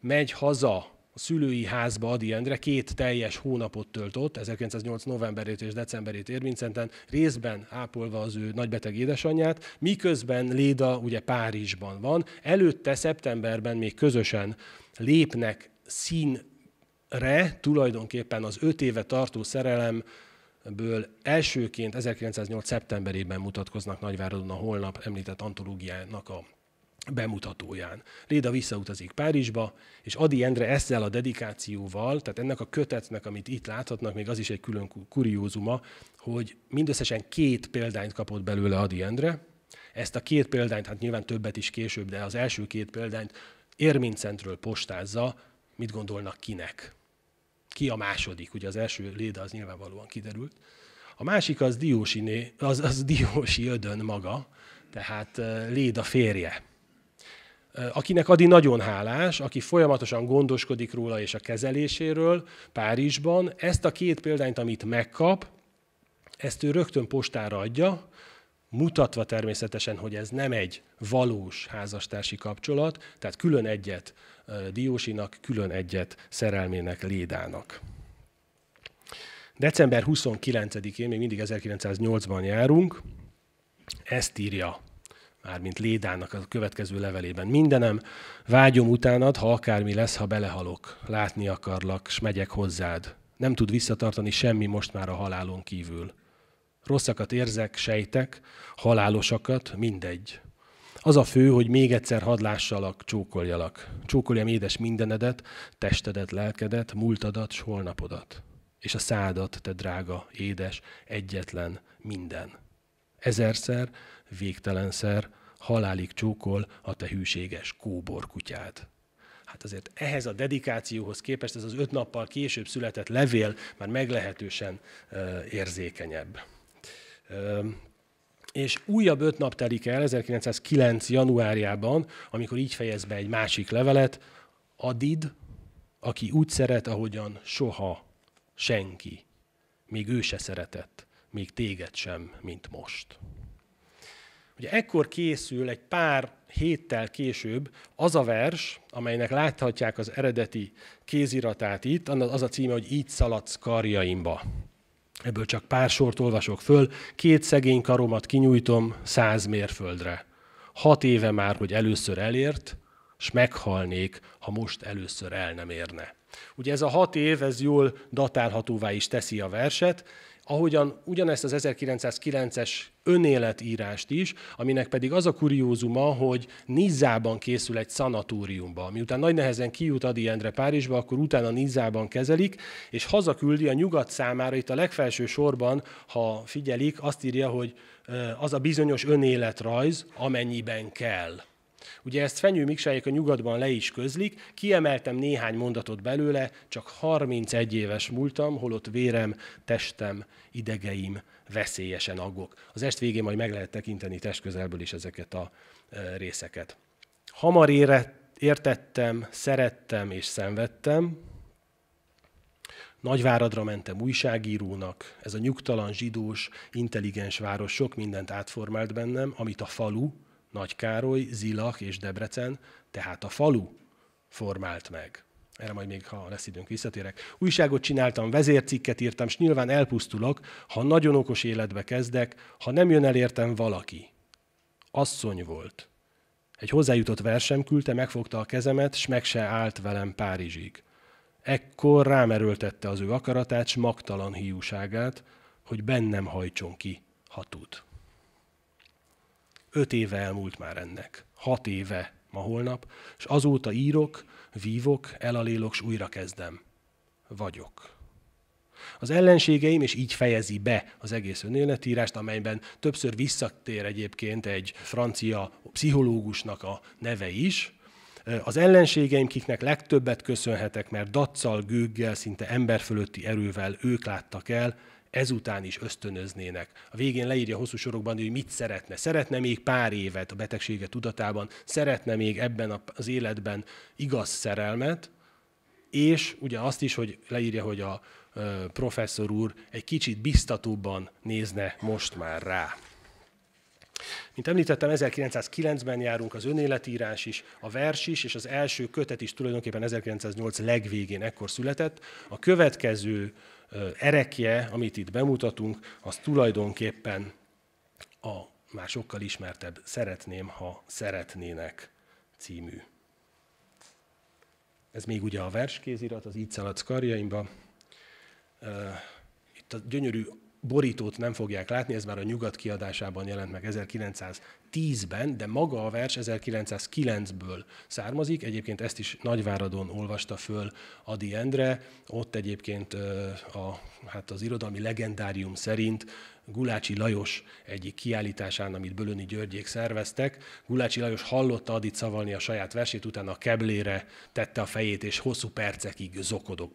megy haza a szülői házba Adi Endre két teljes hónapot töltött, 1908. novemberét és decemberét Érvincenten, részben ápolva az ő nagybeteg édesanyját, miközben Léda ugye Párizsban van. Előtte szeptemberben még közösen lépnek színre tulajdonképpen az öt éve tartó szerelem ből elsőként 1908. szeptemberében mutatkoznak Nagyváradon a holnap említett antológiának a bemutatóján. Léda visszautazik Párizsba, és Adi Endre ezzel a dedikációval, tehát ennek a kötetnek, amit itt láthatnak, még az is egy külön kuriózuma, hogy mindösszesen két példányt kapott belőle Adi Endre. Ezt a két példányt, hát nyilván többet is később, de az első két példányt Érmincentről postázza, mit gondolnak kinek. Ki a második, ugye az első Léda az nyilvánvalóan kiderült. A másik az Diósiné, az, az Diósi Ödön maga, tehát eh, Léda férje akinek Adi nagyon hálás, aki folyamatosan gondoskodik róla és a kezeléséről Párizsban. Ezt a két példányt, amit megkap, ezt ő rögtön postára adja, mutatva természetesen, hogy ez nem egy valós házastársi kapcsolat, tehát külön egyet Diósinak, külön egyet szerelmének Lédának. December 29-én, még mindig 1908-ban járunk, ezt írja mármint Lédának a következő levelében. Mindenem, vágyom utánad, ha akármi lesz, ha belehalok. Látni akarlak, s megyek hozzád. Nem tud visszatartani semmi most már a halálon kívül. Rosszakat érzek, sejtek, halálosakat, mindegy. Az a fő, hogy még egyszer hadlássalak, csókoljalak. Csókoljam édes mindenedet, testedet, lelkedet, múltadat, s holnapodat. És a szádat, te drága, édes, egyetlen, minden. Ezerszer, végtelenszer, halálig csókol a te hűséges kóbor kutyád. Hát azért ehhez a dedikációhoz képest ez az öt nappal később született levél már meglehetősen érzékenyebb. És újabb öt nap telik el 1909. januárjában, amikor így fejez be egy másik levelet, Adid, aki úgy szeret, ahogyan soha senki, még ő se szeretett, még téged sem, mint most. Ugye ekkor készül egy pár héttel később az a vers, amelynek láthatják az eredeti kéziratát itt, az a címe, hogy Így szaladsz karjaimba. Ebből csak pár sort olvasok föl. Két szegény karomat kinyújtom száz mérföldre. Hat éve már, hogy először elért, s meghalnék, ha most először el nem érne. Ugye ez a hat év, ez jól datálhatóvá is teszi a verset, ahogyan ugyanezt az 1909-es önéletírást is, aminek pedig az a kuriózuma, hogy Nizzában készül egy szanatóriumba. Miután nagy nehezen kijut Adi Endre Párizsba, akkor utána Nizzában kezelik, és hazaküldi a nyugat számára, itt a legfelső sorban, ha figyelik, azt írja, hogy az a bizonyos önéletrajz, amennyiben kell. Ugye ezt Fenyő Miksáék a nyugatban le is közlik, kiemeltem néhány mondatot belőle, csak 31 éves múltam, holott vérem, testem, idegeim veszélyesen aggok. Az est végén majd meg lehet tekinteni testközelből is ezeket a e, részeket. Hamar értettem, szerettem és szenvedtem, Nagyváradra mentem újságírónak, ez a nyugtalan, zsidós, intelligens város sok mindent átformált bennem, amit a falu, Nagykároly, Zilak és Debrecen, tehát a falu formált meg. Erre majd még, ha lesz időnk, visszatérek. Újságot csináltam, vezércikket írtam, és nyilván elpusztulok, ha nagyon okos életbe kezdek, ha nem jön el értem valaki. Asszony volt. Egy hozzájutott versem küldte, megfogta a kezemet, s meg se állt velem Párizsig. Ekkor rámerőltette az ő akaratát, s magtalan hiúságát, hogy bennem hajtson ki, ha tud. Öt éve elmúlt már ennek. Hat éve ma holnap, és azóta írok, vívok, elalélok, s újra kezdem. Vagyok. Az ellenségeim, és így fejezi be az egész önéletírást, amelyben többször visszatér egyébként egy francia pszichológusnak a neve is, az ellenségeim, kiknek legtöbbet köszönhetek, mert dacsal, gőggel, szinte emberfölötti erővel ők láttak el, ezután is ösztönöznének. A végén leírja hosszú sorokban, hogy mit szeretne. Szeretne még pár évet a betegsége tudatában, szeretne még ebben az életben igaz szerelmet, és ugye azt is, hogy leírja, hogy a professzor úr egy kicsit biztatóbban nézne most már rá. Mint említettem, 1909-ben járunk, az önéletírás is, a vers is, és az első kötet is tulajdonképpen 1908 legvégén ekkor született. A következő erekje, amit itt bemutatunk, az tulajdonképpen a már sokkal ismertebb Szeretném, ha szeretnének című. Ez még ugye a verskézirat, az Így szaladsz karjaimba. Itt a gyönyörű borítót nem fogják látni, ez már a nyugat kiadásában jelent meg 1910-ben, de maga a vers 1909-ből származik. Egyébként ezt is Nagyváradon olvasta föl Adi Endre, ott egyébként a, hát az irodalmi legendárium szerint Gulácsi Lajos egyik kiállításán, amit Bölöni Györgyék szerveztek. Gulácsi Lajos hallotta Adit szavalni a saját versét, utána a keblére tette a fejét, és hosszú percekig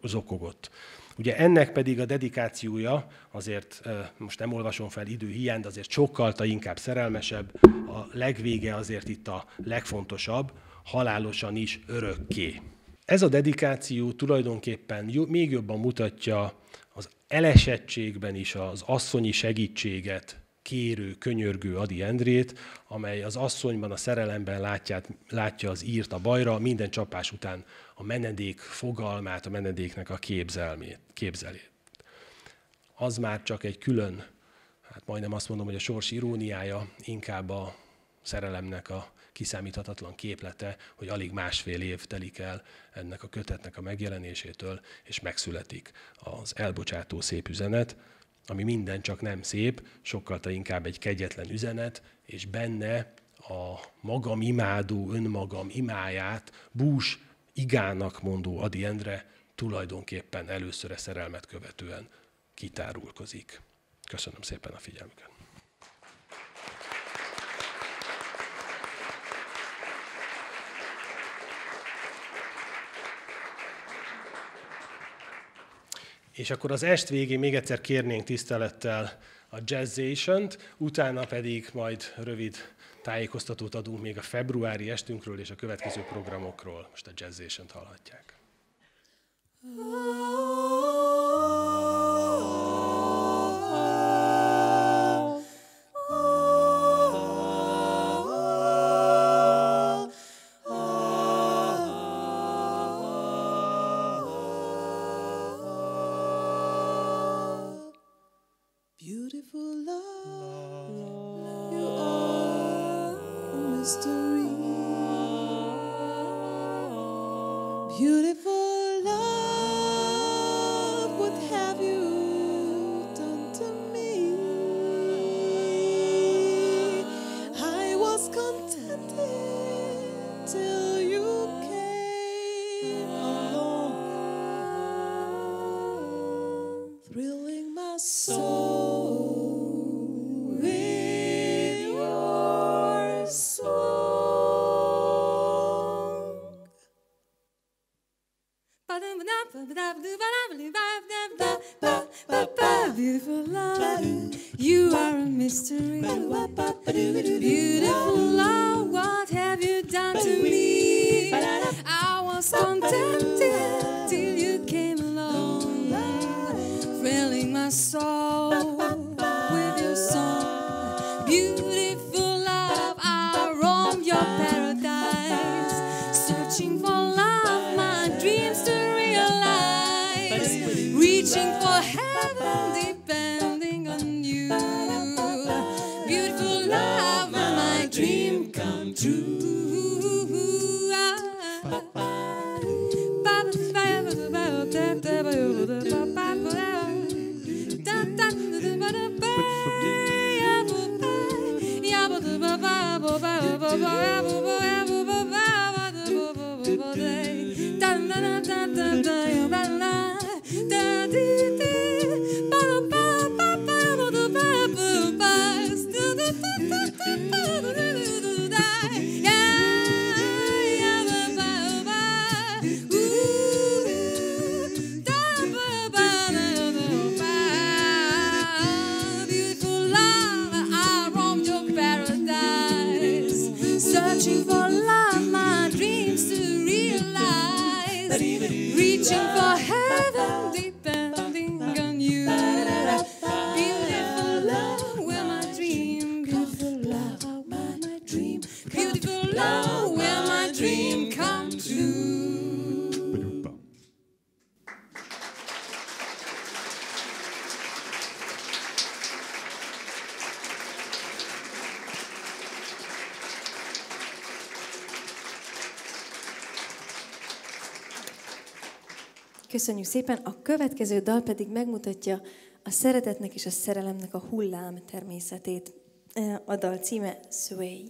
zokogott. Ugye ennek pedig a dedikációja, azért most nem olvasom fel idő hiány, de azért sokkal inkább szerelmesebb, a legvége azért itt a legfontosabb, halálosan is örökké. Ez a dedikáció tulajdonképpen még jobban mutatja az elesettségben is az asszonyi segítséget kérő, könyörgő Adi Endrét, amely az asszonyban, a szerelemben látját, látja az írt a bajra, minden csapás után a menedék fogalmát, a menedéknek a képzelmét, képzelét. Az már csak egy külön, hát majdnem azt mondom, hogy a sors iróniája, inkább a szerelemnek a kiszámíthatatlan képlete, hogy alig másfél év telik el ennek a kötetnek a megjelenésétől, és megszületik az elbocsátó szép üzenet, ami minden csak nem szép, sokkal inkább egy kegyetlen üzenet, és benne a magam imádó, önmagam imáját bús igának mondó Adi Endre tulajdonképpen először a szerelmet követően kitárulkozik. Köszönöm szépen a figyelmüket. És akkor az est végén még egyszer kérnénk tisztelettel a Jazzation-t, utána pedig majd rövid tájékoztatót adunk még a februári estünkről és a következő programokról. Most a Jazzation-t hallhatják. Oh. Köszönjük szépen. A következő dal pedig megmutatja a szeretetnek és a szerelemnek a hullám természetét. E, a dal címe Sway.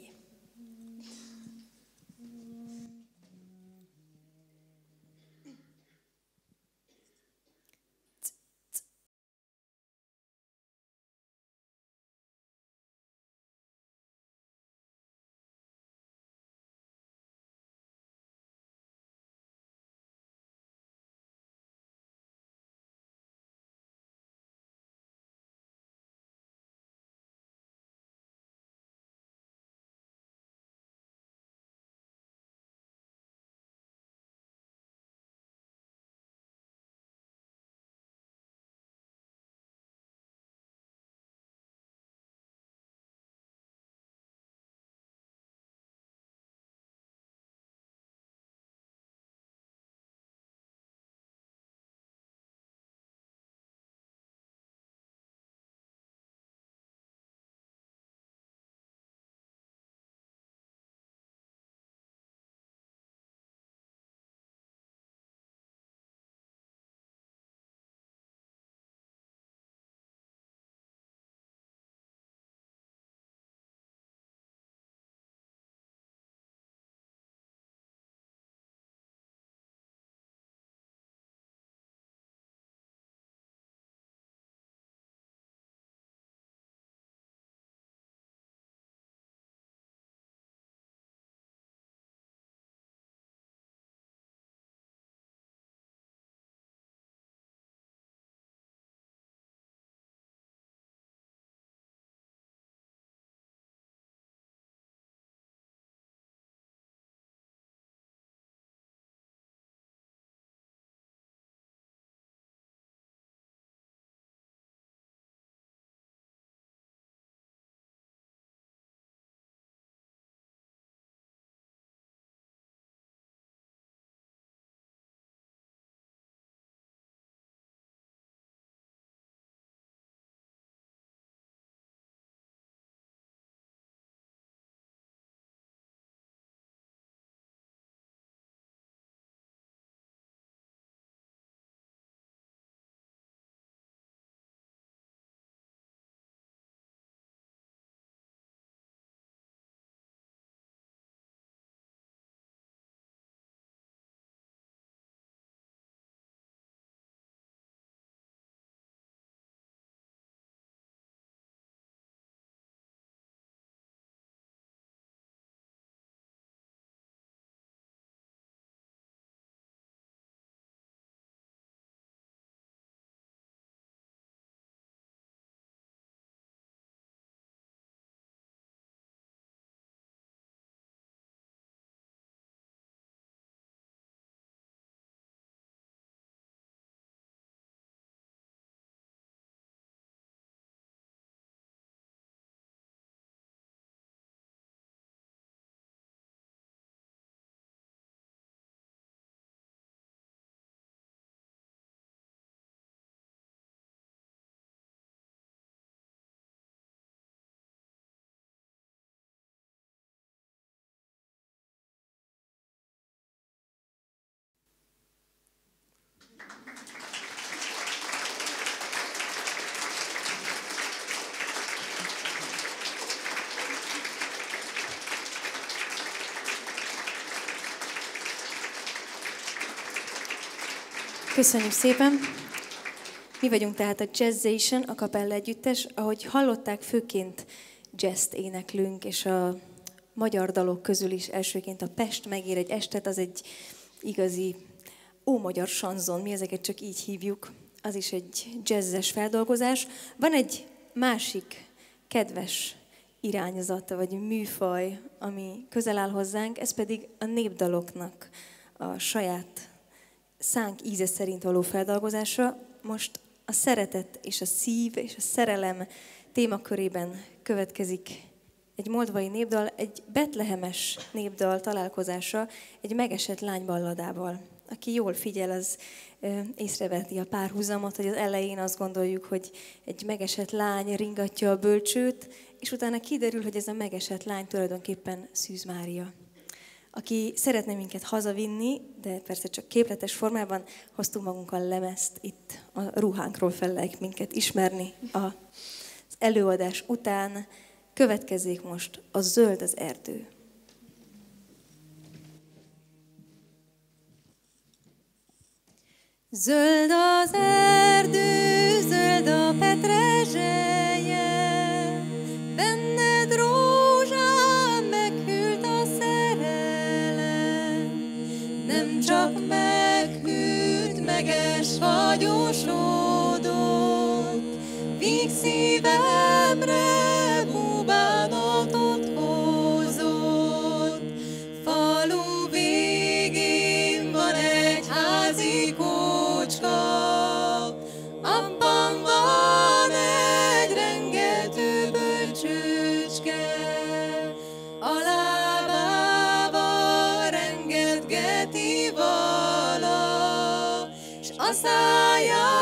Köszönjük szépen! Mi vagyunk tehát a Jazzation, a kapella együttes. Ahogy hallották, főként jazz éneklünk, és a magyar dalok közül is elsőként a Pest megér egy estet, az egy igazi magyar Sanzon, mi ezeket csak így hívjuk, az is egy jazzes feldolgozás. Van egy másik kedves irányzata vagy műfaj, ami közel áll hozzánk, ez pedig a népdaloknak a saját szánk íze szerint való feldolgozása. Most a szeretet és a szív és a szerelem témakörében következik egy moldvai népdal, egy betlehemes népdal találkozása egy megesett lányballadával aki jól figyel, az észreveti a párhuzamot, hogy az elején azt gondoljuk, hogy egy megesett lány ringatja a bölcsőt, és utána kiderül, hogy ez a megesett lány tulajdonképpen Szűz Mária aki szeretne minket hazavinni, de persze csak képletes formában hoztunk magunkkal lemezt itt a ruhánkról fel lehet minket ismerni az előadás után. Következzék most a zöld az erdő. Zöld az erdő, zöld a petrezselye, benned rózsám meghűlt a szerelem. Nem csak meghűlt, meges vagy osódott, víg szívem, さよ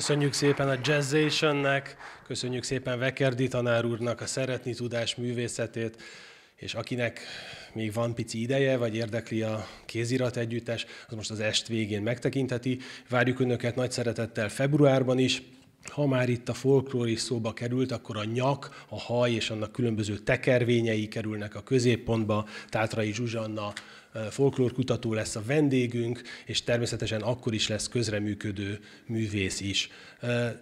Köszönjük szépen a Jazzationnek, köszönjük szépen Vekerdi tanár úrnak a szeretni tudás művészetét, és akinek még van pici ideje, vagy érdekli a kézirat együttes, az most az est végén megtekintheti. Várjuk Önöket nagy szeretettel februárban is ha már itt a folklór is szóba került, akkor a nyak, a haj és annak különböző tekervényei kerülnek a középpontba. Tátrai Zsuzsanna folklórkutató lesz a vendégünk, és természetesen akkor is lesz közreműködő művész is.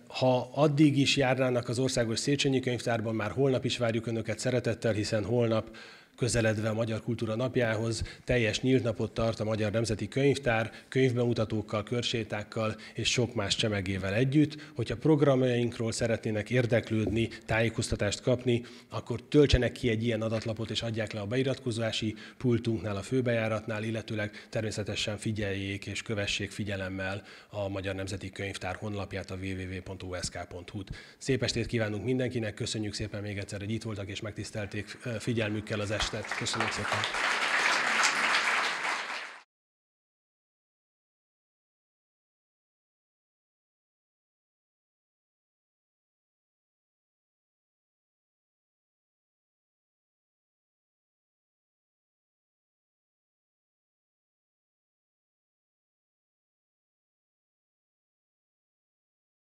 Ha addig is járnának az Országos Széchenyi Könyvtárban, már holnap is várjuk Önöket szeretettel, hiszen holnap közeledve a Magyar Kultúra Napjához teljes nyílt napot tart a Magyar Nemzeti Könyvtár, könyvbemutatókkal, körsétákkal és sok más csemegével együtt. Hogyha programjainkról szeretnének érdeklődni, tájékoztatást kapni, akkor töltsenek ki egy ilyen adatlapot és adják le a beiratkozási pultunknál, a főbejáratnál, illetőleg természetesen figyeljék és kövessék figyelemmel a Magyar Nemzeti Könyvtár honlapját, a www.usk.hu-t. Szép estét kívánunk mindenkinek, köszönjük szépen még egyszer, hogy itt voltak és megtisztelték figyelmükkel az estét estet. Köszönöm szépen.